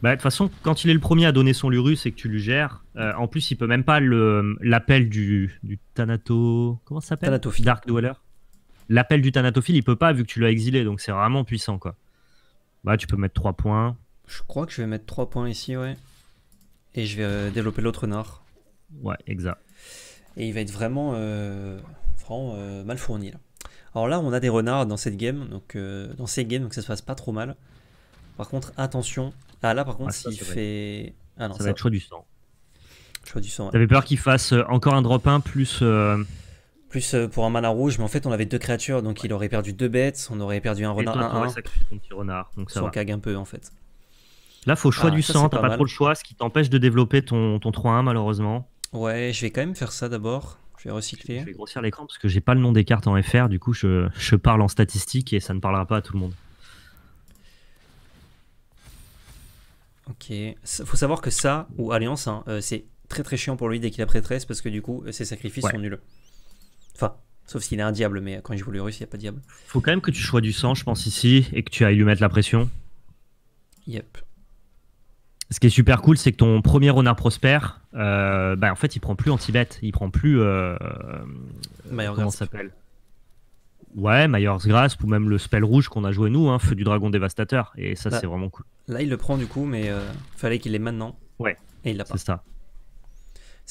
Speaker 2: Bah, de toute façon, quand il est le premier à donner son Lurus et que tu lui gères, euh, en plus, il peut même pas l'appel du, du Comment ça s'appelle Dark Dweller l'appel du Thanatophile, il peut pas vu que tu l'as exilé, donc c'est vraiment puissant quoi. Bah, tu peux mettre 3 points.
Speaker 1: Je crois que je vais mettre 3 points ici, ouais. Et je vais euh, développer l'autre nord. Ouais, exact. Et il va être vraiment, euh, euh, mal fourni là. Alors là, on a des renards dans cette game, donc dans ces games, donc ça se passe pas trop mal. Par contre, attention. Ah là, par contre, s'il ah, fait. Ah, non, ça, va être choix du sang. Choix du sang. T'avais
Speaker 2: peur qu'il fasse encore un drop 1 plus
Speaker 1: plus euh, pour un mana rouge, mais en fait on avait deux créatures, donc il aurait perdu deux bêtes, on aurait perdu un renard. Et ton petit renard, donc ça, on un peu en fait.
Speaker 2: Là, faut choix ah, du sang, t'as pas, trop le choix, ce qui t'empêche de développer ton, ton 3-1 malheureusement.
Speaker 1: Ouais, je vais quand même faire ça d'abord. Je vais recycler. Je vais grossir l'écran parce
Speaker 2: que j'ai pas le nom des cartes en FR, du coup je, parle en statistique et ça ne parlera pas à tout le monde.
Speaker 1: Ok, faut savoir que ça, ou Alliance, hein, euh, c'est très très chiant pour lui dès qu'il a prêtresse parce que du coup euh, ses sacrifices sont nuls. Enfin, sauf s'il est un diable, mais quand il joue le russe, il n'y a pas de diable.
Speaker 2: Faut quand même que tu choies du sang, je pense, ici, et que tu ailles lui mettre la pression. Yep. Ce qui est super cool, c'est que ton premier renard prospère, euh, bah, en fait, il prend plus anti-bête, il prend plus. Euh, euh comment s'appelle Ouais, mayors Grasp ou même le spell rouge qu'on a joué nous, hein, Feu du Dragon Dévastateur. Et ça, bah, c'est vraiment
Speaker 1: cool. Là, il le prend du coup, mais il euh, fallait qu'il l'ait maintenant. Ouais. Et il l'a pas. C'est ça.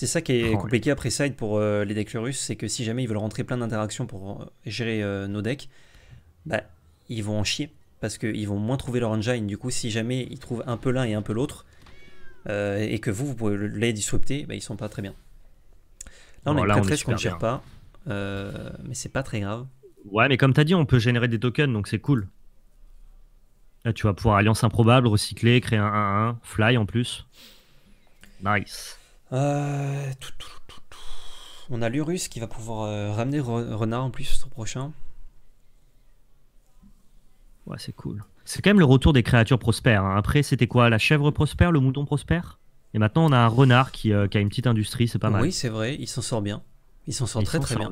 Speaker 1: C'est ça qui est compliqué après Side pour euh, les decks c'est que si jamais ils veulent rentrer plein d'interactions pour euh, gérer euh, nos decks, bah, ils vont en chier, parce qu'ils vont moins trouver leur engine. Du coup, si jamais ils trouvent un peu l'un et un peu l'autre, et que vous, vous pouvez les disrupter, bah, ils sont pas très bien. Là, on a une qu'on ne gère pas, mais c'est pas
Speaker 2: très grave. Ouais, mais comme tu as dit, on peut générer des tokens, donc c'est cool. Là, tu vas pouvoir alliance improbable, recycler, créer un 1-1, fly en plus. Nice.
Speaker 1: Euh, on a l'Urus qui va pouvoir euh, ramener Renard en plus le prochain.
Speaker 2: Ouais, c'est cool. C'est quand même le retour des créatures prospères. Hein. Après, c'était quoi La chèvre prospère, le mouton prospère Et maintenant, on a un renard euh, qui, a une petite industrie, c'est pas mal. Oui, c'est
Speaker 1: vrai, il s'en sort bien. Il s'en sort très très bien.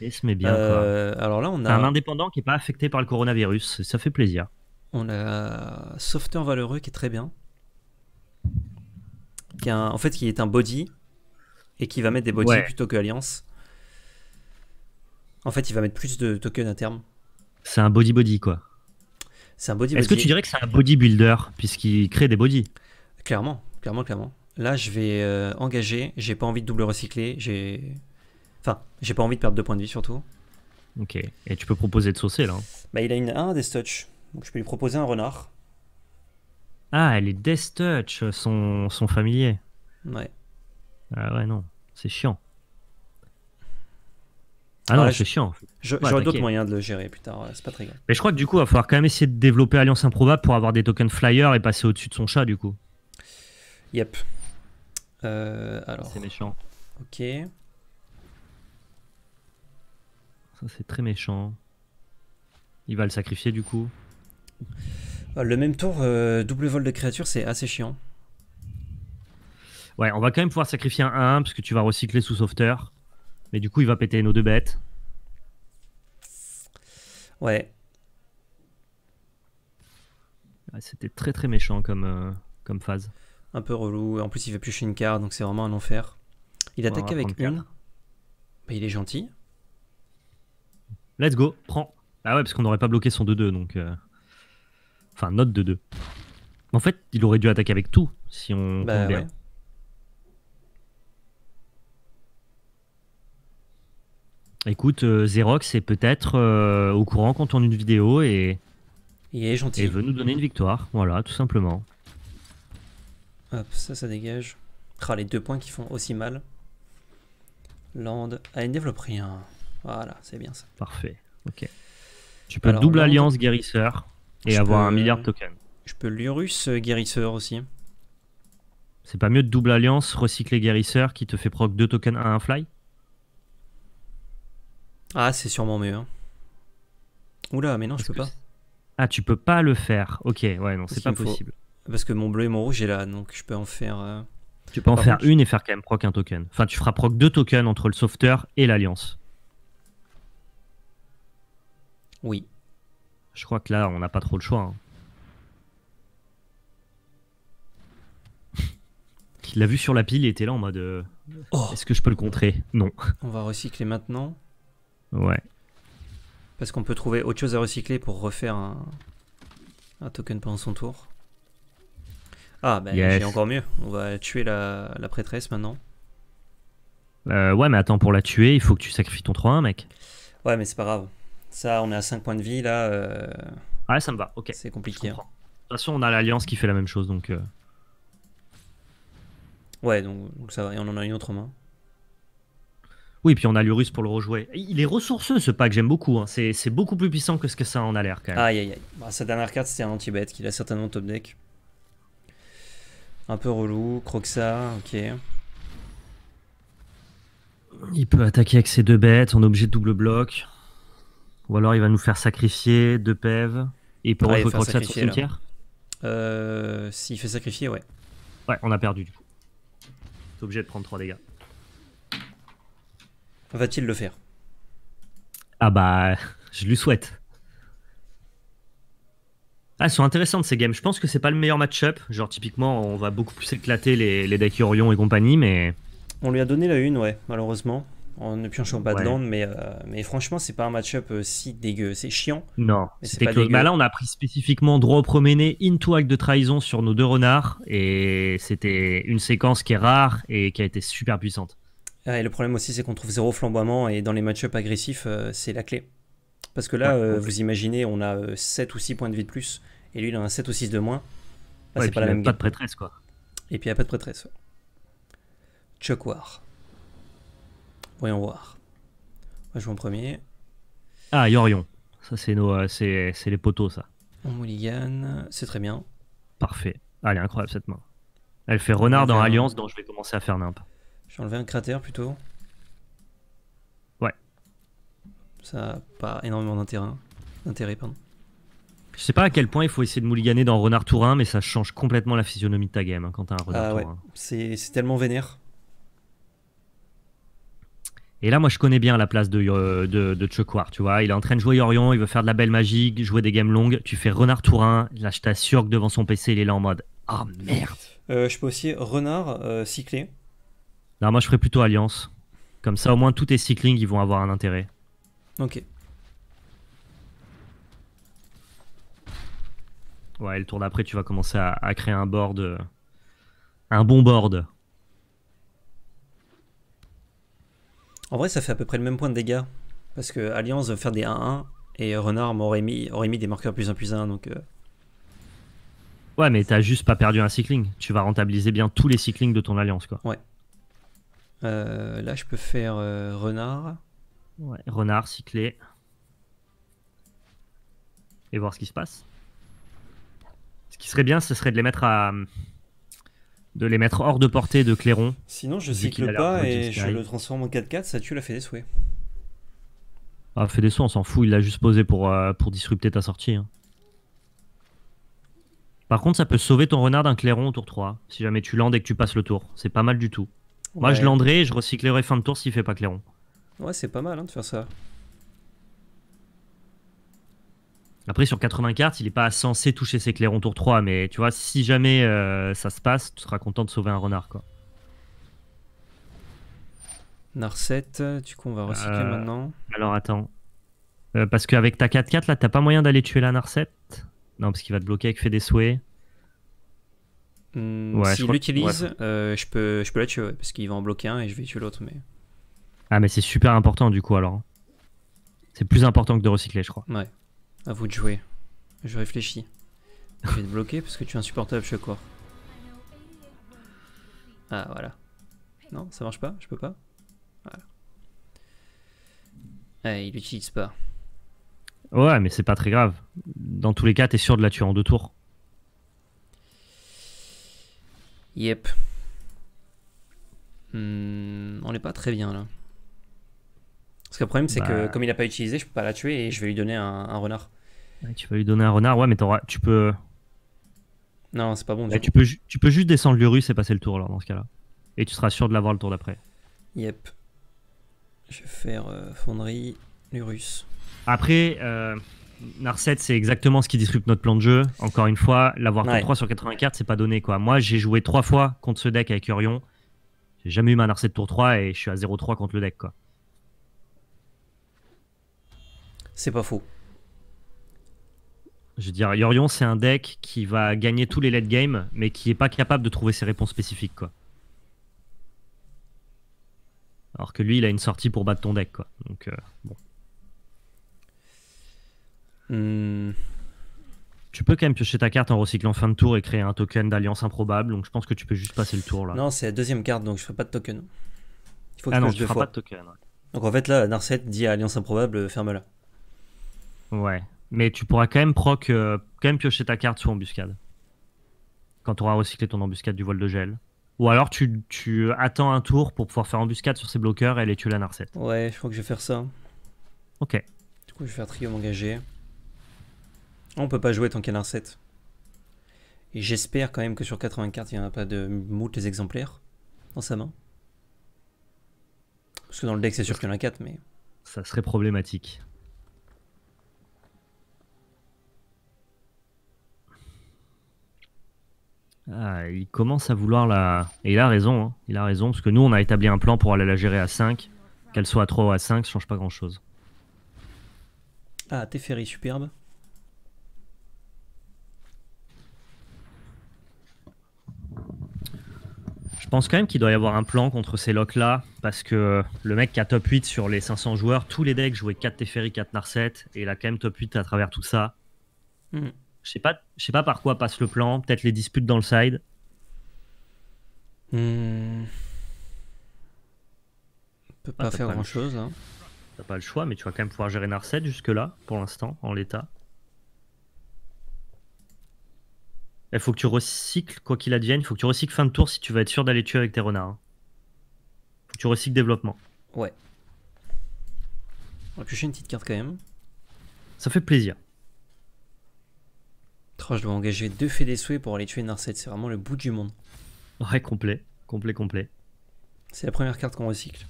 Speaker 1: Il se met bien. Alors là, on a. Un
Speaker 2: indépendant qui n'est pas affecté par le coronavirus, ça fait plaisir.
Speaker 1: On a Sauveteur Valeureux qui est très bien
Speaker 2: qui en fait qui est un body
Speaker 1: et qui va mettre des bodies plutôt que Alliance. En fait, il va mettre plus de tokens à terme.
Speaker 2: C'est un body body quoi.
Speaker 1: C'est un body. Est-ce que tu dirais que c'est un
Speaker 2: bodybuilder puisqu'il crée des bodies
Speaker 1: Clairement, clairement, clairement. Là, je vais euh, engager. J'ai pas envie de double recycler. J'ai, enfin, j'ai pas envie de perdre deux points de vie surtout.
Speaker 2: Ok. Et tu peux proposer de saucer là. Hein.
Speaker 1: Bah, il a une 1 des touch, donc je peux lui proposer un renard.
Speaker 2: Ah, les Death Touch sont, familiers. Ouais. Ah ouais, non, c'est chiant. Ah non, c'est chiant.
Speaker 1: J'aurais d'autres moyens de le gérer plus tard, euh, c'est pas très grave.
Speaker 2: Mais je crois que du coup, il va falloir quand même essayer de développer Alliance Improbable pour avoir des tokens Flyer et passer au-dessus de son chat, du coup.
Speaker 1: Yep. Euh, alors. C'est méchant. Ok.
Speaker 2: Ça, c'est très méchant. Il va le sacrifier, du coup.
Speaker 1: Ah, le même tour, euh, double vol de créature, c'est assez chiant.
Speaker 2: Ouais, on va quand même pouvoir sacrifier un 1 parce que tu vas recycler sous sauveteur. Mais du coup, il va péter nos deux bêtes. Ouais. Ah, c'était très très méchant comme, euh, comme phase. Un peu
Speaker 1: relou. En plus, il va piocher une carte, donc c'est vraiment un enfer. Il attaque avec une. Bah, il est gentil.
Speaker 2: Let's go, prends. Ah ouais, parce qu'on n'aurait pas bloqué son 2-2, donc... Euh. Enfin, note de 2. En fait, il aurait dû attaquer avec tout, si on bah, ouais. Écoute, euh, Xerox est peut-être euh, au courant quand on tourne une vidéo et... Il gentil. Et veut nous donner une victoire, voilà, tout simplement.
Speaker 1: Hop, ça, ça dégage. Ah, les deux points qui font aussi mal. Land, a ah, ne développe rien. Voilà, c'est bien ça.
Speaker 2: Parfait, ok. Tu peux double alliance guérisseur. Et avoir un milliard de tokens.
Speaker 1: Je peux l'Urus euh, guérisseur aussi.
Speaker 2: C'est pas mieux de double alliance, recycler guérisseur qui te fait proc deux tokens à un fly
Speaker 1: Ah, c'est sûrement mieux. Hein. Oula, mais non, je peux pas.
Speaker 2: Ah, tu peux pas le faire. Ok, ouais, non, c'est pas possible.
Speaker 1: Parce que mon bleu et mon rouge est là, donc je peux en faire. Euh, tu peux en faire
Speaker 2: une et faire quand même proc un token. Enfin, tu feras proc deux tokens entre le sauveteur et l'alliance. Oui. Je crois que là, on n'a pas trop le choix. Hein. (laughs) Il l'a vu sur la pile, il était là en mode euh, oh. Est-ce que je peux le contrer Non.
Speaker 1: On va recycler maintenant. Ouais. Parce qu'on peut trouver autre chose à recycler pour refaire un, token pendant son tour. Ah, bah j'ai encore mieux. On va tuer la, prêtresse maintenant.
Speaker 2: Euh, ouais, mais attends, pour la tuer, il faut que tu sacrifies ton 3-1, mec.
Speaker 1: Ouais, mais c'est pas grave. Ça, on est à 5 points de vie là. Euh, ouais, ça me va, ok. C'est compliqué. Hein. De
Speaker 2: toute façon, on a l'Alliance qui fait la même chose donc. Euh.
Speaker 1: Ouais, donc, ça va. Et on
Speaker 2: en a une autre main. Oui, puis on a l'Urus pour le rejouer. Il est ressourceux ce pack, j'aime beaucoup. Hein. C'est beaucoup plus puissant que ce que ça en a l'air quand même. Aïe
Speaker 1: aïe aïe. Bah, sa dernière carte c'était un anti bête qu'il a certainement top deck. Un peu relou, ça. ok.
Speaker 2: Il peut attaquer avec ses deux bêtes, on objet de double bloc. Ou alors il va nous faire sacrifier deux pèves e et pour ouais, chat sur cimetière
Speaker 1: euh, S'il fait sacrifier, ouais.
Speaker 2: Ouais, on a perdu du coup.
Speaker 1: T'es obligé de prendre 3 dégâts. Va-t-il le faire
Speaker 2: Ah bah, (laughs) je lui souhaite. Ah, sont intéressantes ces games. Je pense que c'est pas le meilleur match-up. Genre, typiquement, on va beaucoup plus éclater les, les et compagnie, mais.
Speaker 1: On lui a donné la une, ouais, malheureusement en ne piochant pas de land, mais, euh, mais franchement, c'est pas un match-up euh, si dégueu. C'est chiant.
Speaker 2: Non, c'est bah là, on a pris spécifiquement droit au promené, into act de trahison sur nos deux renards, et c'était une séquence qui est rare et qui a été super puissante.
Speaker 1: Et le problème aussi, c'est qu'on trouve zéro flamboiement, et dans les match-up agressifs, euh, c'est la clé. Parce que là, vous imaginez, on a 7 ou 6 points de vie de plus, et lui, il en a 7 ou 6 de
Speaker 2: moins. c'est pas la même. Pas de prêtresse, quoi.
Speaker 1: Et puis, il n'y a pas de prêtresse. Chuck War. Voyons voir. On va jouer en premier.
Speaker 2: Ah, Yorion. Ça, c'est nos, euh, c'est, les poteaux, ça.
Speaker 1: On mulligan, c'est très bien.
Speaker 2: Parfait. Allez ah, incroyable cette main. Elle fait renard dans Alliance, donc je vais commencer à faire nimp.
Speaker 1: J'ai enlevé un cratère plutôt. Ouais. Ça n'a pas énormément d'intérêt. Hein. d'intérêt pardon.
Speaker 2: Je sais pas à quel point il faut essayer de mulliganer dans renard tourin, mais ça change complètement la physionomie de ta game quand hein, quand t'as un renard
Speaker 1: ah, 1. C'est, tellement vénère.
Speaker 2: Et là, moi, je connais bien la place de, euh, de, tu vois. Il est en train de jouer Yorion, il veut faire de la belle magie, jouer des games longues. Tu fais Renard Tourin, là, je t'assure que devant son PC, il est là en mode Ah oh,
Speaker 1: merde euh, Je peux aussi Renard euh, cyclé cycler.
Speaker 2: Non, moi, je ferais plutôt Alliance. Comme ça, au moins, tous tes cyclings, ils vont avoir un intérêt. Ok. Ouais, le tour d'après, tu vas commencer à créer un board. Un bon board.
Speaker 1: En vrai, ça fait à peu près le même point de dégâts. Parce que Alliance va faire des 1-1 et Renard m'aurait mis, aurait mis des marqueurs plus 1 plus 1. Donc, euh.
Speaker 2: Ouais, mais t'as juste pas perdu un cycling. Tu vas rentabiliser bien tous les cyclings de ton alliance, quoi. Ouais.
Speaker 1: Euh, là, je peux faire euh, renard.
Speaker 2: Ouais, renard, cyclé. Et voir ce qui se passe. Ce qui serait bien, ce serait de les mettre à, de les mettre hors de portée de Clairon.
Speaker 1: Sinon, je cycle pas et je le transforme en 4 4 ça tue la souhaits.
Speaker 2: Ah, des souhaits, on s'en fout, il l'a juste posé pour, euh, pour disrupter ta sortie. Hein. Par contre, ça peut sauver ton renard d'un clairon au tour 3, si jamais tu landes et que tu passes le tour. C'est pas mal du tout. Moi, je landerai et je recyclerai fin de tour s'il fait pas clairon.
Speaker 1: Ouais, c'est pas mal hein, de faire ça.
Speaker 2: Après, sur 80 cartes, il n'est pas censé toucher ses clairons tour 3, mais tu vois, si jamais euh, ça se passe, tu seras content de sauver un renard, quoi.
Speaker 1: Narset, du coup, on va recycler euh, maintenant.
Speaker 2: Alors, attends. Euh, parce qu'avec ta 4-4, là, t'as pas moyen d'aller tuer la Narset Non, parce qu'il va te bloquer avec fait des souhaits.
Speaker 1: Mmh, S'il l'utilise, je, peux, je peux la tuer, parce qu'il va en bloquer un et je vais tuer l'autre. Mais...
Speaker 2: Ah, mais c'est super important, du coup, alors. C'est plus important que de recycler, je crois.
Speaker 1: Ouais. À vous de jouer. Je réfléchis. Je vais te bloquer parce que tu es insupportable je quoi. Ah voilà. Non, ça marche pas, je peux pas. Voilà. Ah, il l'utilise pas.
Speaker 2: Ouais, mais c'est pas très grave. Dans tous les cas, t'es sûr de la tuer en deux tours.
Speaker 1: Yep. Hmm, on n'est pas très bien là. Parce que le problème, c'est que bah. comme il n'a pas utilisé, je peux pas la tuer et je vais lui donner un, renard.
Speaker 2: tu peux lui donner un renard, ouais, mais tu peux.
Speaker 1: Non, c'est pas bon. tu,
Speaker 2: peux juste descendre l'Urus et passer le tour là, dans ce cas-là. Et tu seras sûr de l'avoir le tour d'après.
Speaker 1: Yep. Je vais faire euh, fonderie, l'Urus.
Speaker 2: Après, euh, Narset, c'est exactement ce qui disrupte notre plan de jeu. Encore une fois, l'avoir tour 3 sur 84, c'est pas donné quoi. Moi, j'ai joué 3 fois contre ce deck avec Urion. J'ai jamais eu ma Narset tour 3 et je suis à 0-3 contre le deck quoi. C'est pas faux. Je veux dire, Yorion, c'est un deck qui va gagner tous les late games, mais qui est pas capable de trouver ses réponses spécifiques, quoi. Alors que lui, il a une sortie pour battre ton deck, quoi. Donc, euh, bon. Hmm. Tu peux quand même piocher ta carte en recyclant fin de tour et créer un token d'alliance improbable. Donc, je pense que tu peux juste passer le tour, là.
Speaker 1: Non, c'est la deuxième carte, donc je ferai pas de token. Il ah non, je pas de token. Donc, en fait, là, Narset dit à alliance improbable, euh, ferme-la.
Speaker 2: Ouais. Mais tu pourras quand même proc, euh, quand même piocher ta carte sous embuscade. Quand tu auras recyclé ton embuscade du vol de gel. Ou alors tu, attends un tour pour pouvoir faire embuscade sur ces bloqueurs et les tuer la narcette.
Speaker 1: Ouais, je crois que je vais faire ça. Ok. Du coup, je vais faire trio engagé. On peut pas jouer tant qu'il y a narcette. Et j'espère quand même que sur cartes, il n'y en a pas de moutes exemplaires dans sa main. Parce que dans le deck, c'est sûr qu'il y en a 4, mais.
Speaker 2: Ça serait problématique. Ah, il commence à vouloir la. Et il a raison, hein. il a raison, parce que nous, on a établi un plan pour aller la gérer à 5. Qu'elle soit à 3 ou à 5, ça change pas grand chose.
Speaker 1: Ah, Teferi, superbe.
Speaker 2: Je pense quand même qu'il doit y avoir un plan contre ces locks là, parce que le mec qui a top 8 sur les 500 joueurs, tous les decks jouaient 4 Teferi, 4 Narset, et il a quand même top 8 à travers tout ça. Hum. Je sais pas, je sais pas par quoi passe le plan. Peut-être les disputes dans le side. On hmm. peut pas ah, faire grand chose. Hein. T'as pas le choix, mais tu vas quand même pouvoir gérer Narset jusque là, pour l'instant, en l'état. Il faut que tu recycles, quoi qu'il advienne, il faut que tu recycles fin de tour si tu vas être sûr d'aller tuer avec tes renards. Hein. Faut que tu recycles développement.
Speaker 1: Ouais. On va piocher une petite carte quand même. Ça fait plaisir je dois engager deux faits souhaits pour aller tuer Narset, c'est vraiment le bout du monde.
Speaker 2: Ouais, complet,
Speaker 1: complet, complet. C'est la première carte qu'on recycle.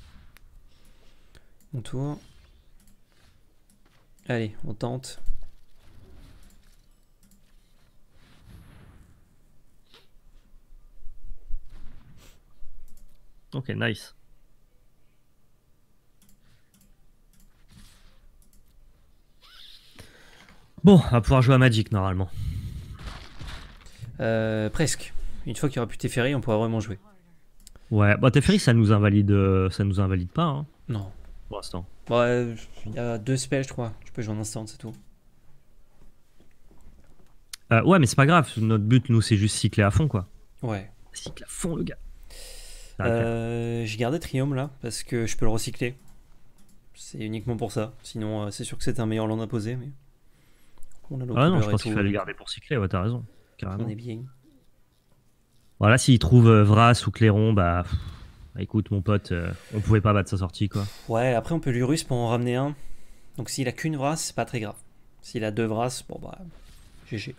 Speaker 1: on tour. Allez, on tente.
Speaker 2: Ok, nice. Bon, à pouvoir jouer à Magic normalement.
Speaker 1: Euh, presque. Une fois qu'il aura plus Teferi, on pourra vraiment jouer.
Speaker 2: Ouais, bah Teferi, ça nous invalide, euh, ça nous invalide pas.
Speaker 1: Hein. Non. Pour l'instant. Bah, il y a deux spells, je crois. Tu peux jouer en instant, c'est tout.
Speaker 2: Euh, ouais, mais c'est pas grave. Notre but, nous, c'est juste cycler à fond, quoi.
Speaker 1: Ouais. Cycle à fond, le gars. J'ai gardé Triome là parce que je peux le recycler. C'est uniquement pour ça. Sinon, c'est sûr que c'est un meilleur land imposé. Mais... ah non, je pense qu'il fallait le
Speaker 2: garder pour cycler, ouais, t'as raison bien. Voilà, s'il trouve euh, Vras ou Clairon, bah, écoute, mon pote, euh, on pouvait pas battre sa sortie, quoi.
Speaker 1: Ouais, après, on peut l'Urus pour en ramener un. Donc, s'il a qu'une Vras, c'est pas très grave. S'il a deux Vras, bon, bah, GG.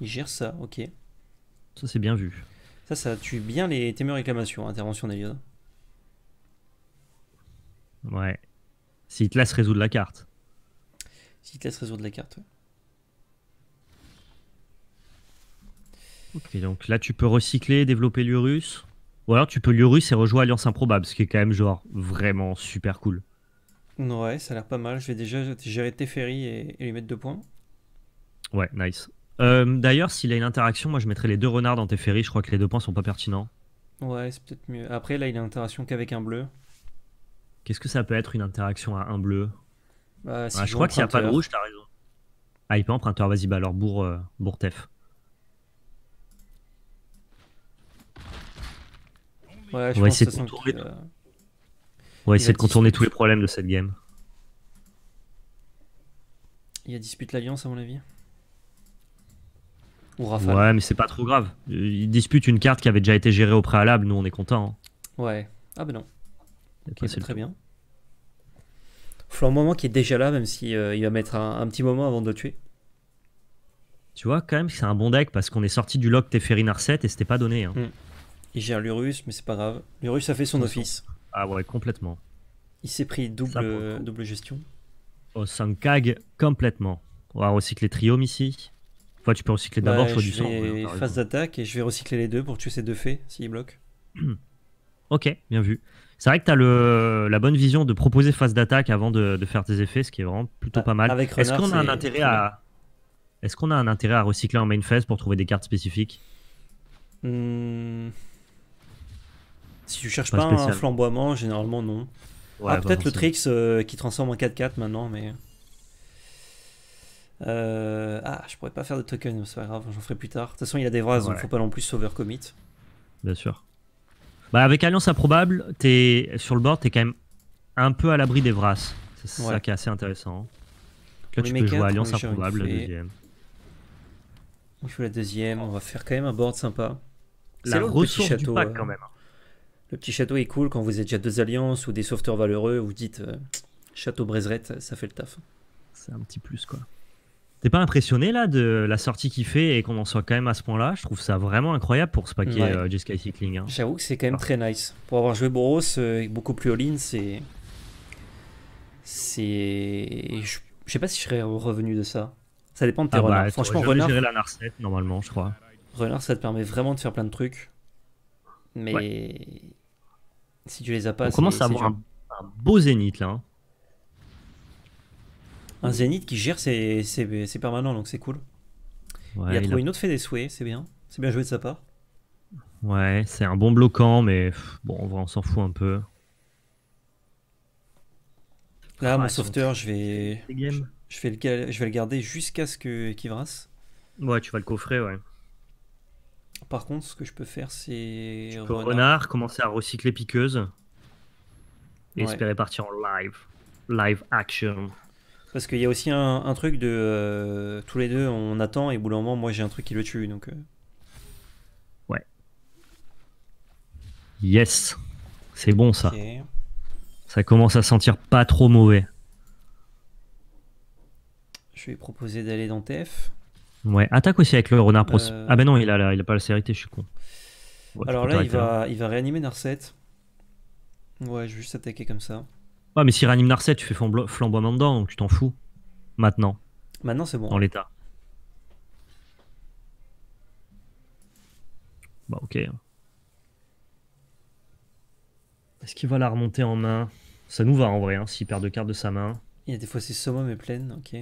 Speaker 1: Il gère ça, ok.
Speaker 2: Ça, c'est bien vu.
Speaker 1: Ça, ça tue bien les témeurs réclamations, hein, intervention d'Eliode.
Speaker 2: Ouais. S'il te laisse résoudre la carte.
Speaker 1: S'il te laisse résoudre la carte, ouais.
Speaker 2: Ok, donc là tu peux recycler, développer l'Urus. Ou alors tu peux l'Urus et rejouer Alliance Improbable, ce qui est quand même genre vraiment super cool.
Speaker 1: Ouais, ça a l'air pas mal. Je vais déjà gérer Teferi et, lui mettre deux points.
Speaker 2: Ouais, nice. Euh, d'ailleurs, s'il a une interaction, moi je mettrais les deux renards dans Teferi. Je crois que les deux points sont pas pertinents.
Speaker 1: Ouais, c'est peut-être mieux. Après, là, il a une interaction qu'avec un bleu.
Speaker 2: Qu'est-ce que ça peut être une interaction à un bleu
Speaker 1: bah, Je crois qu'il n'y a pas de rouge, t'as raison.
Speaker 2: Ah, il peut emprunter. vas-y, bah alors Bourtef euh, Ouais, on, va essayer de contourner tous les problèmes de cette game.
Speaker 1: Il y a dispute l'alliance à mon avis. Ou Rafale. Ouais, mais
Speaker 2: c'est pas trop grave. Euh, il dispute une carte qui avait déjà été gérée au préalable, nous on est content. Hein.
Speaker 1: Ouais. Ah ben non. Ok, bah c'est très bien. moment qui est déjà là, même si euh, il va mettre un, petit moment avant de le tuer.
Speaker 2: Tu vois, quand même, c'est un bon deck parce qu'on est sorti du lock Teferi Narset et c'était pas donné. Hein.
Speaker 1: Mm. Il gère l'Urus, mais c'est pas grave. L'Urus a fait son office.
Speaker 2: Ah ouais, complètement.
Speaker 1: Il s'est pris double, double gestion.
Speaker 2: Au oh, Sankag, complètement. On va recycler Triome ici. Enfin, tu peux recycler d'abord, je du sang. Hein, phase
Speaker 1: d'attaque et je vais recycler les deux pour tuer ces deux fées s'ils bloquent.
Speaker 2: (clears throat) ok, bien vu. C'est vrai que tu as le, la bonne vision de proposer phase d'attaque avant de, faire tes effets, ce qui est vraiment plutôt ah, pas mal. Est-ce qu'on a un intérêt à. Est-ce qu'on a un intérêt à recycler en main phase pour trouver des cartes spécifiques
Speaker 1: hmm. Si tu cherches pas, un flamboiement, généralement non. peut-être le Trix euh, qui transforme en 4 4 maintenant, mais. Euh, ah, je pourrais pas faire de token, c'est pas grave, j'en ferai plus tard. De toute façon, il a des vrais, donc faut pas non plus sauver commit.
Speaker 2: Bien sûr. Bah, avec Alliance Improbable, es, sur le board, t'es quand même un peu à l'abri des Vras. C'est ça qui est assez intéressant. Là, tu peux jouer Alliance Improbable, la deuxième.
Speaker 1: On joue la deuxième, on va faire quand même un board sympa. La ressource du pack, euh. quand même. Le petit château est cool quand vous êtes déjà deux alliances ou des sauveteurs valeureux, vous dites euh, château Brezeret, ça fait le taf. C'est
Speaker 2: un petit plus quoi. T'es pas impressionné là de la sortie qu'il fait et qu'on en soit quand même à ce point-là Je trouve ça vraiment incroyable pour ce paquet ouais. Euh, hein.
Speaker 1: J'avoue que c'est quand même ah. très nice. Pour avoir joué Boros euh, et beaucoup plus all-in, c'est. C'est. Je... sais pas si je serais revenu de ça. Ça dépend de tes ah bah, renards. Franchement, renard. la
Speaker 2: normalement, je crois.
Speaker 1: Renard, ça te permet vraiment de faire plein de trucs. Mais. Si tu les as pas, on commence à avoir un,
Speaker 2: beau zénith là. Hein.
Speaker 1: Un zénith qui gère c'est permanent donc c'est cool. il a trouvé une autre fait des souhaits, c'est bien. C'est bien joué de sa part.
Speaker 2: Ouais, c'est un bon bloquant, mais bon, on, s'en fout un peu.
Speaker 1: Là, mon sauveteur, je vais... je vais, le... je vais le garder jusqu'à ce que vrasse Ouais, tu vas le coffrer, ouais. Par contre, ce que je peux faire, c'est. Tu peux renard. commencer
Speaker 2: à recycler piqueuse. Et espérer partir en live. Live action.
Speaker 1: Parce qu'il y a aussi un, truc de. Euh, tous les deux, on attend et au bout d'un moment, moi j'ai un truc qui le tue. Donc. Euh.
Speaker 2: Ouais. Yes. C'est bon ça. Ça commence à sentir pas trop mauvais.
Speaker 1: Je vais proposer d'aller dans TF.
Speaker 2: Ouais, attaque aussi avec le renard pros... Euh, ah ben non, il a, il a pas la sérité, je suis con.
Speaker 1: Alors là, il va, hein. il va réanimer Narset. Ouais, je vais juste attaquer comme ça.
Speaker 2: Ouais, mais s'il réanime Narset, tu fais flamboiement dedans, donc tu t'en fous. Maintenant. Maintenant, c'est bon. En l'état. Bah, ok. Est-ce qu'il va la remonter en main Ça nous va en vrai, hein, s'il perd deux cartes de sa main.
Speaker 1: Il y a des fois, c'est summum et pleine, ok.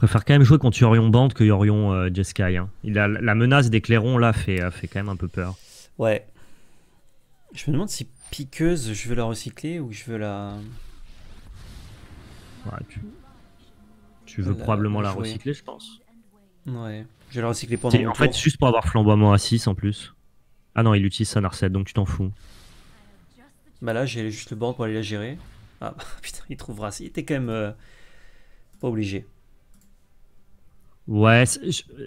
Speaker 2: préfère quand même jouer contre Yorion Band que Yorion euh, Jeskai. Hein. Il a, la menace des clairons là fait, euh, fait quand même un peu peur.
Speaker 1: Ouais. Je me demande si piqueuse, je veux la recycler ou je veux la.
Speaker 2: tu... veux probablement la, recycler, je pense.
Speaker 1: Ouais, je vais la recycler pendant. En fait, juste
Speaker 2: pour avoir flamboiement à 6 en plus. Ah non, il utilise sa narcette, donc tu t'en fous.
Speaker 1: Bah là, j'ai juste le board pour aller la gérer. Ah (laughs) putain, il trouvera. Il était quand même euh, pas obligé.
Speaker 2: Ouais,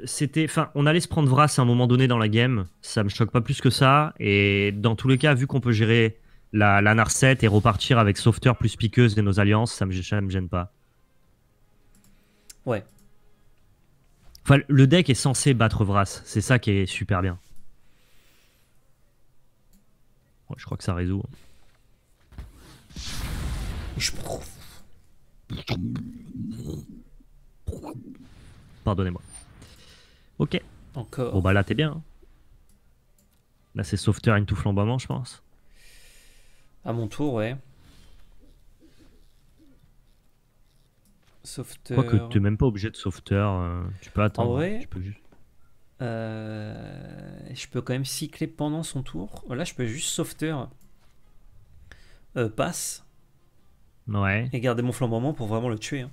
Speaker 2: c'était. Enfin, on allait se prendre Vras à un moment donné dans la game. Ça me choque pas plus que ça. Et dans tous les cas, vu qu'on peut gérer la, la Narset et repartir avec Sauveteur plus Piqueuse de nos alliances, ça me, me gêne pas. Ouais. Enfin, le deck est censé battre Vras. C'est ça qui est super bien. je crois que ça résout. Hein. Pardonnez-moi. Ok. Encore. Bon bah là t'es bien. Hein. Là c'est sauveteur tout flamboiement je pense.
Speaker 1: À mon tour ouais. Sauveteur. Quoique t'es
Speaker 2: même pas obligé de sauveteur. Euh, tu peux attendre.
Speaker 1: Euh, je peux quand même cycler pendant
Speaker 2: son tour. Oh, là
Speaker 1: je peux juste sauveteur. Euh, passe. Ouais. Et garder mon flambement pour vraiment le tuer. Hein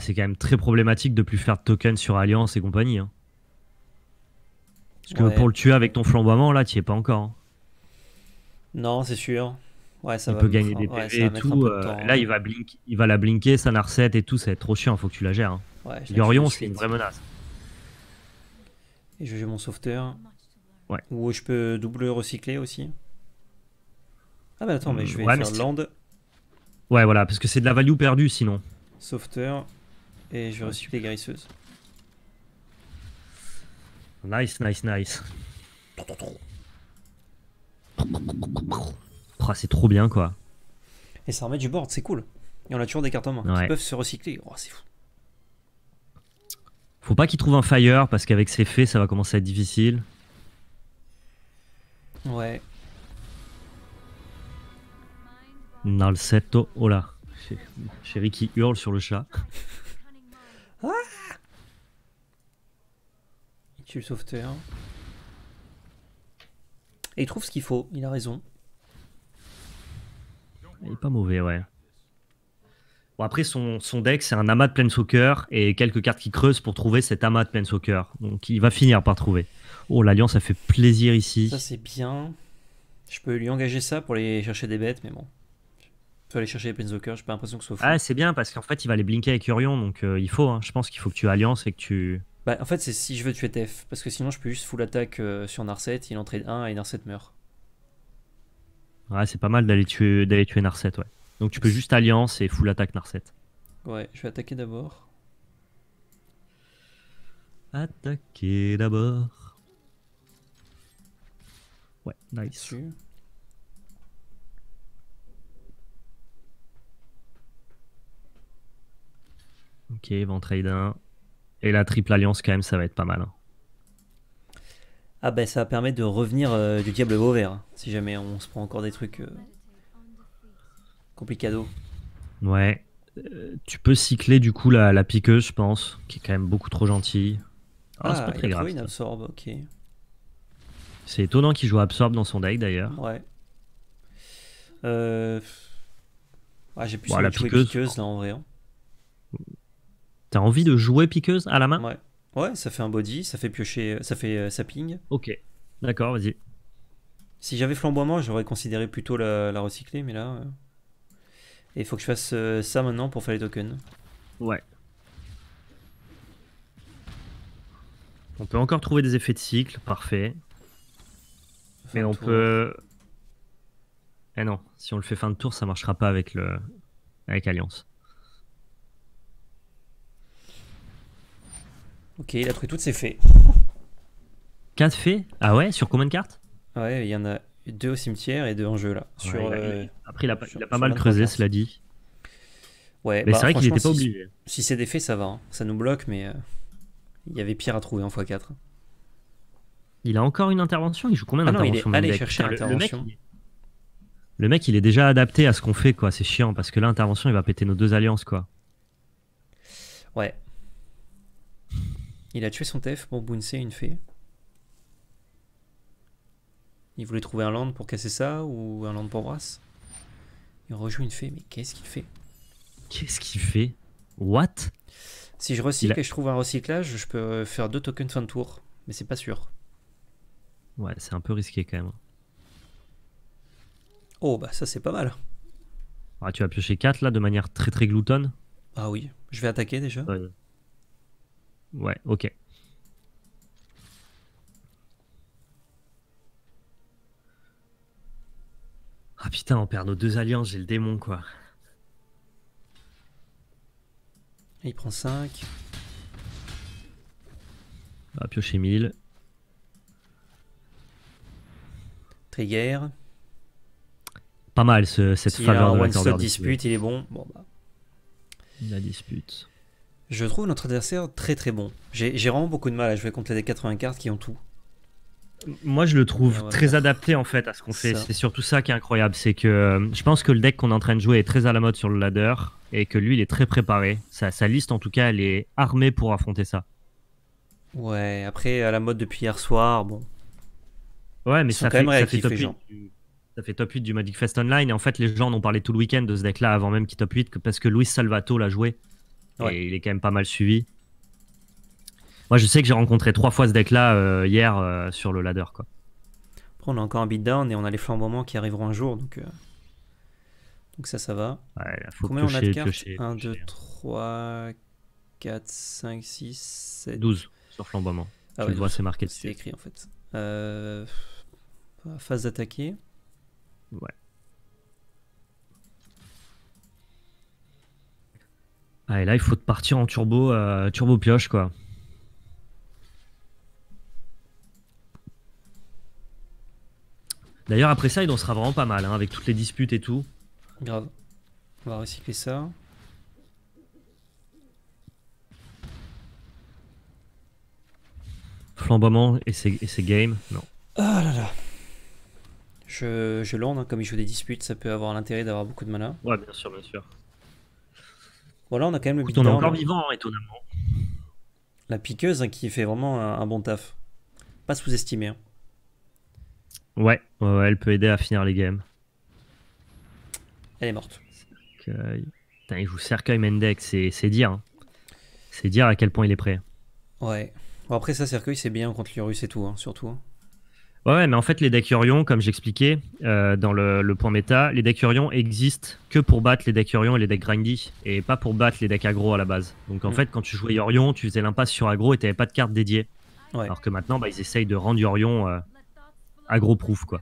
Speaker 2: c'est quand même très problématique de plus faire de token sur Alliance et compagnie. Hein. Parce que pour le tuer avec ton flamboiement, là, tu es pas encore. Hein.
Speaker 1: Non, c'est sûr. Ouais, ça il peut gagner des PV et tout. Euh, hein. là, il va,
Speaker 2: il va la blinker, sa narset et tout, ça trop chiant, faut que tu la gères. Hein. c'est une vraie menace.
Speaker 1: Et je joue mon sauveteur. Ouais. Ou je peux double recycler aussi. Ah bah attends, mais hmm, je vais faire land.
Speaker 2: Ouais, voilà, parce que c'est de la value perdue sinon
Speaker 1: sauveteur et je reçu les guérisseuses.
Speaker 2: Nice, nice, nice. Oh, c'est trop bien quoi.
Speaker 1: Et ça remet du board, c'est cool. Et on a toujours des cartes en main peuvent se recycler. Oh, c'est fou.
Speaker 2: Faut pas qu'il trouve un fire parce qu'avec ses fées ça va commencer à être difficile. Ouais. Nalsetto, oh Chéri qui hurle sur le chat. Ah
Speaker 1: il tue le sauveteur. Et il trouve ce qu'il faut, il a raison.
Speaker 2: Il est pas mauvais, ouais. Bon, après, son, deck, c'est un amas de Planeswalker et quelques cartes qui creusent pour trouver cet amas de Planeswalker. Donc, il va finir par trouver. Oh, l'Alliance, ça fait plaisir ici. Ça,
Speaker 1: c'est bien. Je peux lui engager ça pour aller chercher des bêtes, mais bon. Tu vas aller chercher les j'ai pas l'impression que ce soit fou. Ah,
Speaker 2: c'est bien parce qu'en fait, il va aller blinker avec Urion, donc euh, il faut. Hein. Je pense qu'il faut que tu alliances et que tu.
Speaker 1: Bah, en fait, c'est si je veux tuer Tef parce que sinon, je peux juste full attaque euh, sur Narset, il en 1 et Narset meurt.
Speaker 2: Ouais, c'est pas mal d'aller tuer, d'aller tuer Narset, ouais. Donc tu peux juste alliance et full attaque Narset.
Speaker 1: Ouais, je vais attaquer d'abord.
Speaker 2: Attaquer d'abord. Ouais, nice. Ok, bon trade 1. Et la triple alliance, quand même, ça va être pas mal. Hein.
Speaker 1: Ah ben ça va permettre de revenir euh, du diable beau vert, hein, si jamais on se prend encore des trucs euh,
Speaker 2: Ouais. Euh, tu peux cycler du coup la, piqueuse, je pense, qui est quand même beaucoup trop gentille. Ah, c'est pas ah, très grave. C'est étonnant qu'il joue absorbe dans son deck d'ailleurs.
Speaker 1: Ouais. Euh, ah, j'ai plus la piqueuse, là en vrai. Hein
Speaker 2: envie de jouer piqueuse à la main
Speaker 1: Ouais. Ouais, ça fait un body, ça fait piocher, euh, ça fait euh, sapping. Ok, d'accord, vas-y. Si j'avais flamboiement, j'aurais considéré plutôt la, recycler, mais là. Euh, il faut que je fasse ça maintenant pour faire les tokens. Ouais.
Speaker 2: On peut encore trouver des effets de cycle, parfait. mais on peut. et eh non, si on le fait fin de tour, ça marchera pas avec le. avec Alliance.
Speaker 1: Ok, il a trouvé toutes ses fées.
Speaker 2: 4 fées Ah ouais Sur combien de cartes
Speaker 1: Ouais, il y en a deux au cimetière et deux en jeu là. Euh, après, il a, pas mal creusé,
Speaker 2: cela dit. Ouais, mais bah, c'est vrai qu'il n'était pas si, obligé.
Speaker 1: Si c'est des fées, ça va. Hein. Ça nous bloque, mais euh, il y avait pire à trouver en x4.
Speaker 2: Il a encore une intervention Il joue combien d'interventions Il chercher l'intervention. Le, mec, il est déjà adapté à ce qu'on fait, quoi. C'est chiant parce que l'intervention, il va péter nos deux alliances, quoi.
Speaker 1: Ouais, il a tué son TF pour bouncer une fée. Il voulait trouver un land pour casser ça ou un land pour Brass. Il rejoue une fée, mais qu'est-ce qu'il fait
Speaker 2: Qu'est-ce qu'il fait What
Speaker 1: Si je recycle et je trouve un recyclage, je peux euh, faire deux tokens fin de tour, mais c'est pas sûr.
Speaker 2: Ouais, c'est un peu risqué quand même.
Speaker 1: Oh bah ça c'est pas mal.
Speaker 2: Ah, tu vas piocher 4 là de manière très très gloutonne.
Speaker 1: Ah oui, je vais attaquer déjà.
Speaker 2: Ouais, ok. Ah putain, on perd nos deux alliances, j'ai le démon quoi.
Speaker 1: Il prend 5.
Speaker 2: On va piocher 1000. Trigger. Pas mal ce, cette faveur il dispute,
Speaker 1: il est bon. bon bah. La dispute. Je trouve notre adversaire très très bon. J'ai vraiment beaucoup de mal à jouer contre les 80 cartes qui ont tout.
Speaker 2: Moi, je le trouve ah très adapté en fait à ce qu'on fait. C'est surtout ça qui est incroyable. C'est que euh, je pense que le deck qu'on est en train de jouer est très à la mode sur le ladder et que lui, il est très préparé. Sa, liste, en tout cas, elle est armée pour affronter ça. Ouais, après, à la mode depuis hier soir, bon. Ouais, mais ça fait, top 8 du, ça fait du Magic Fest Online. Et en fait, les gens en ont parlé tout le week-end de ce deck-là avant même qu'il top 8 parce que Luis Salvato l'a joué. Et il est quand même pas mal suivi. Moi, je sais que j'ai rencontré trois fois ce deck-là euh, hier euh, sur le ladder. Quoi.
Speaker 1: on a encore un beatdown et on a les flamboiements qui arriveront un jour. Donc, euh, donc ça, ça va. Combien on a de cartes 1, 2, 3, 4, 5, 6, 7. 12
Speaker 2: sur flamboiement. Ah tu le vois, c'est marqué dessus. C'est écrit en fait.
Speaker 1: phase d'attaquer. Ouais.
Speaker 2: Ah, et là, il faut partir en turbo, euh, turbo pioche, quoi. D'ailleurs, après ça, il en sera vraiment pas mal, hein, avec toutes les disputes et tout.
Speaker 1: Grave. On va recycler ça.
Speaker 2: Flambement et c'est game Non. Ah là là.
Speaker 1: Je, je hein, comme il joue des disputes, ça peut avoir l'intérêt d'avoir beaucoup de mana. Ouais,
Speaker 2: bien sûr, bien sûr
Speaker 1: voilà on a quand même le Écoute, encore vivant, étonnamment. La piqueuse hein, qui fait vraiment un, bon taf. Pas sous estimer hein.
Speaker 2: Ouais, elle peut aider à finir les games. Elle est morte. Putain, il joue Cercueil mendex c'est dire. Hein. C'est dire à quel point il est prêt.
Speaker 1: Ouais. Bon, après, ça, Cercueil, c'est bien contre l'Urus et tout, surtout.
Speaker 2: Ouais, mais en fait, les decks comme j'expliquais euh, dans le, point méta, les decks existent que pour battre les decks et les decks Grindy, et pas pour battre les decks aggro à la base. Donc en mm. fait, quand tu jouais Orion, tu faisais l'impasse sur aggro et t'avais pas de carte dédiée. Alors que maintenant, bah, ils essayent de rendre Orion euh, aggro-proof, quoi.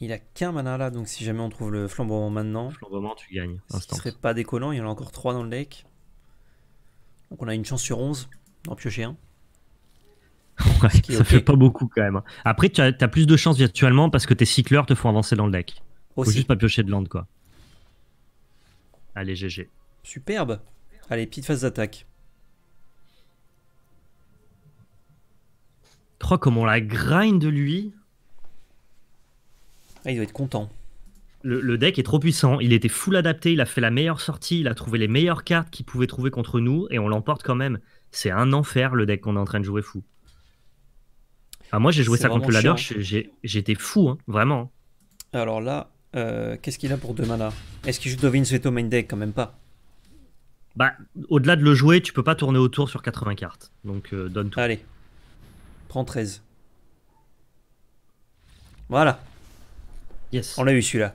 Speaker 1: Il a qu'un mana là, donc si jamais on trouve le flambeau maintenant. flambeau tu gagnes. Ce serait pas décollant, il y en a encore 3 dans le deck. Donc on a une chance sur 11 d'en piocher un.
Speaker 2: (laughs) ça fait pas beaucoup quand même. Hein. Après, tu as, plus de chance virtuellement parce que tes cycleurs te font avancer dans le deck. Faut juste pas piocher de land, quoi. Allez, GG.
Speaker 1: Superbe. Allez, petite phase d'attaque.
Speaker 2: crois comme on la grind de lui. Ah, il doit être content. Le, le, deck est trop puissant. Il était full adapté. Il a fait la meilleure sortie. Il a trouvé les meilleures cartes qu'il pouvait trouver contre nous. Et on l'emporte quand même. C'est un enfer le deck qu'on est en train de jouer fou. Ah, moi, j'ai joué ça contre le ladder, j'étais fou, hein, vraiment.
Speaker 1: Alors là, euh, qu'est-ce qu'il a pour deux mana Est-ce qu'il joue Dovin Sveto main deck Quand même pas.
Speaker 2: Bah, au-delà de le jouer, tu peux pas tourner autour sur 80 cartes. Donc, euh, donne tout. Allez, prends 13. Voilà.
Speaker 1: Yes. On l'a eu celui-là.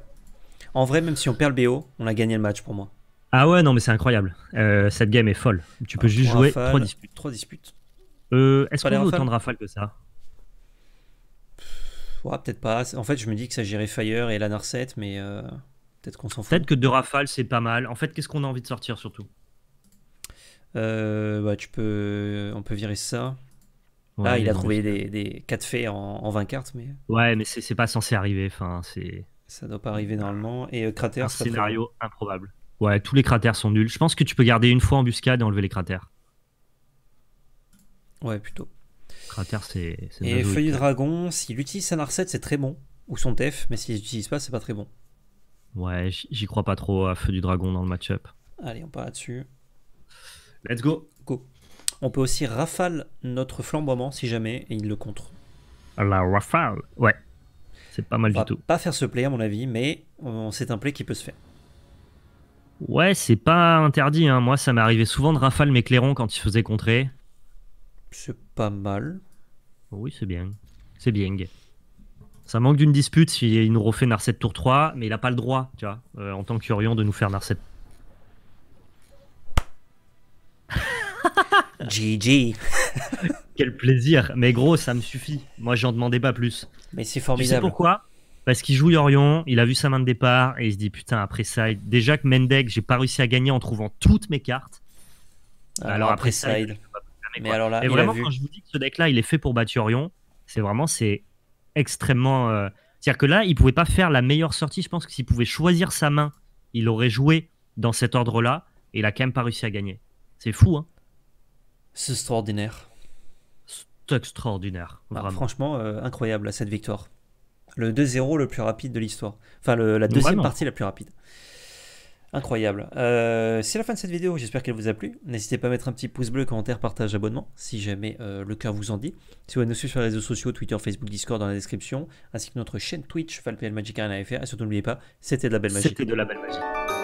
Speaker 1: En vrai, même si on perd le BO, on a gagné le match pour moi.
Speaker 2: Ah ouais, non, mais c'est incroyable. Euh, cette game est folle. Tu peux juste jouer 3 disputes. disputes. Est-ce qu'on a autant de
Speaker 1: rafales que ça peut-être pas. En fait, je me dis que ça gérait Fire et la Narset, mais euh, peut-être qu'on s'en fout. Peut-être que
Speaker 2: deux rafales, c'est pas mal. En fait, qu'est-ce qu'on a envie de sortir surtout
Speaker 1: euh, bah, tu peux, On peut virer ça. Ah, il a trouvé des, 4 faits en, 20 cartes. Mais...
Speaker 2: Ouais, mais c'est pas censé arriver. Enfin,
Speaker 1: ça doit pas arriver normalement. Et euh, cratère, Un scénario improbable.
Speaker 2: Ouais, tous les cratères sont nuls. Je pense que tu peux garder une fois embuscade et enlever les cratères. Ouais, plutôt cratère, c'est. Et
Speaker 1: Dragon, s'il utilise sa Narset, c'est très bon. Ou son TEF, mais s'il l'utilise pas, c'est pas très bon.
Speaker 2: Ouais, j'y crois pas trop à Feu du Dragon dans le match-up.
Speaker 1: Allez, on part là-dessus. Let's go. Go. On peut aussi rafale notre flamboiement si jamais et il le contre.
Speaker 2: La rafale Ouais. C'est pas mal on du va tout.
Speaker 1: Pas faire ce play à mon avis, mais euh, c'est un play qui peut se faire.
Speaker 2: Ouais, c'est pas interdit. Hein. Moi, ça m'est arrivé souvent de rafale mes clairons quand ils faisaient contrer. C'est pas mal. Oui, c'est bien. C'est bien. Ça manque d'une dispute s'il nous refait Narset tour 3, mais il n'a pas le droit, tu vois, euh, en tant qu'Orion de nous faire Narset. GG (laughs) (laughs) Quel plaisir Mais gros, ça me suffit. Moi, j'en demandais pas plus. Mais c'est formidable. Tu sais pourquoi Parce qu'il joue Orion, il a vu sa main de départ, et il se dit, putain, après ça, déjà que Mendek, j'ai pas réussi à gagner en trouvant toutes mes cartes. Alors, après, ça, alors et vraiment, quand je vous dis que ce deck-là, il est fait pour Baturion, c'est vraiment c'est extrêmement. Euh, c'est-à-dire que là, il pouvait pas faire la meilleure sortie. Je pense que s'il pouvait choisir sa main, il aurait joué dans cet ordre-là, et il a quand même pas réussi à gagner. C'est fou, hein C'est extraordinaire. C'est
Speaker 1: extraordinaire. Ah, franchement, euh, incroyable cette victoire. Le 2-0 le plus rapide de l'histoire. Enfin, la deuxième partie la plus rapide. Incroyable. Euh, c'est la fin de cette vidéo, j'espère qu'elle vous a plu. N'hésitez pas à mettre un petit pouce bleu, commentaire, partage, abonnement, si jamais euh, le cœur vous en dit. Si vous voulez nous suivre sur les réseaux sociaux, Twitter, Facebook, Discord, dans la description, ainsi que notre chaîne Twitch, FalPLMagic1.fr. Et surtout, n'oubliez pas, c'était de la belle magie. C'était
Speaker 2: de la belle magie.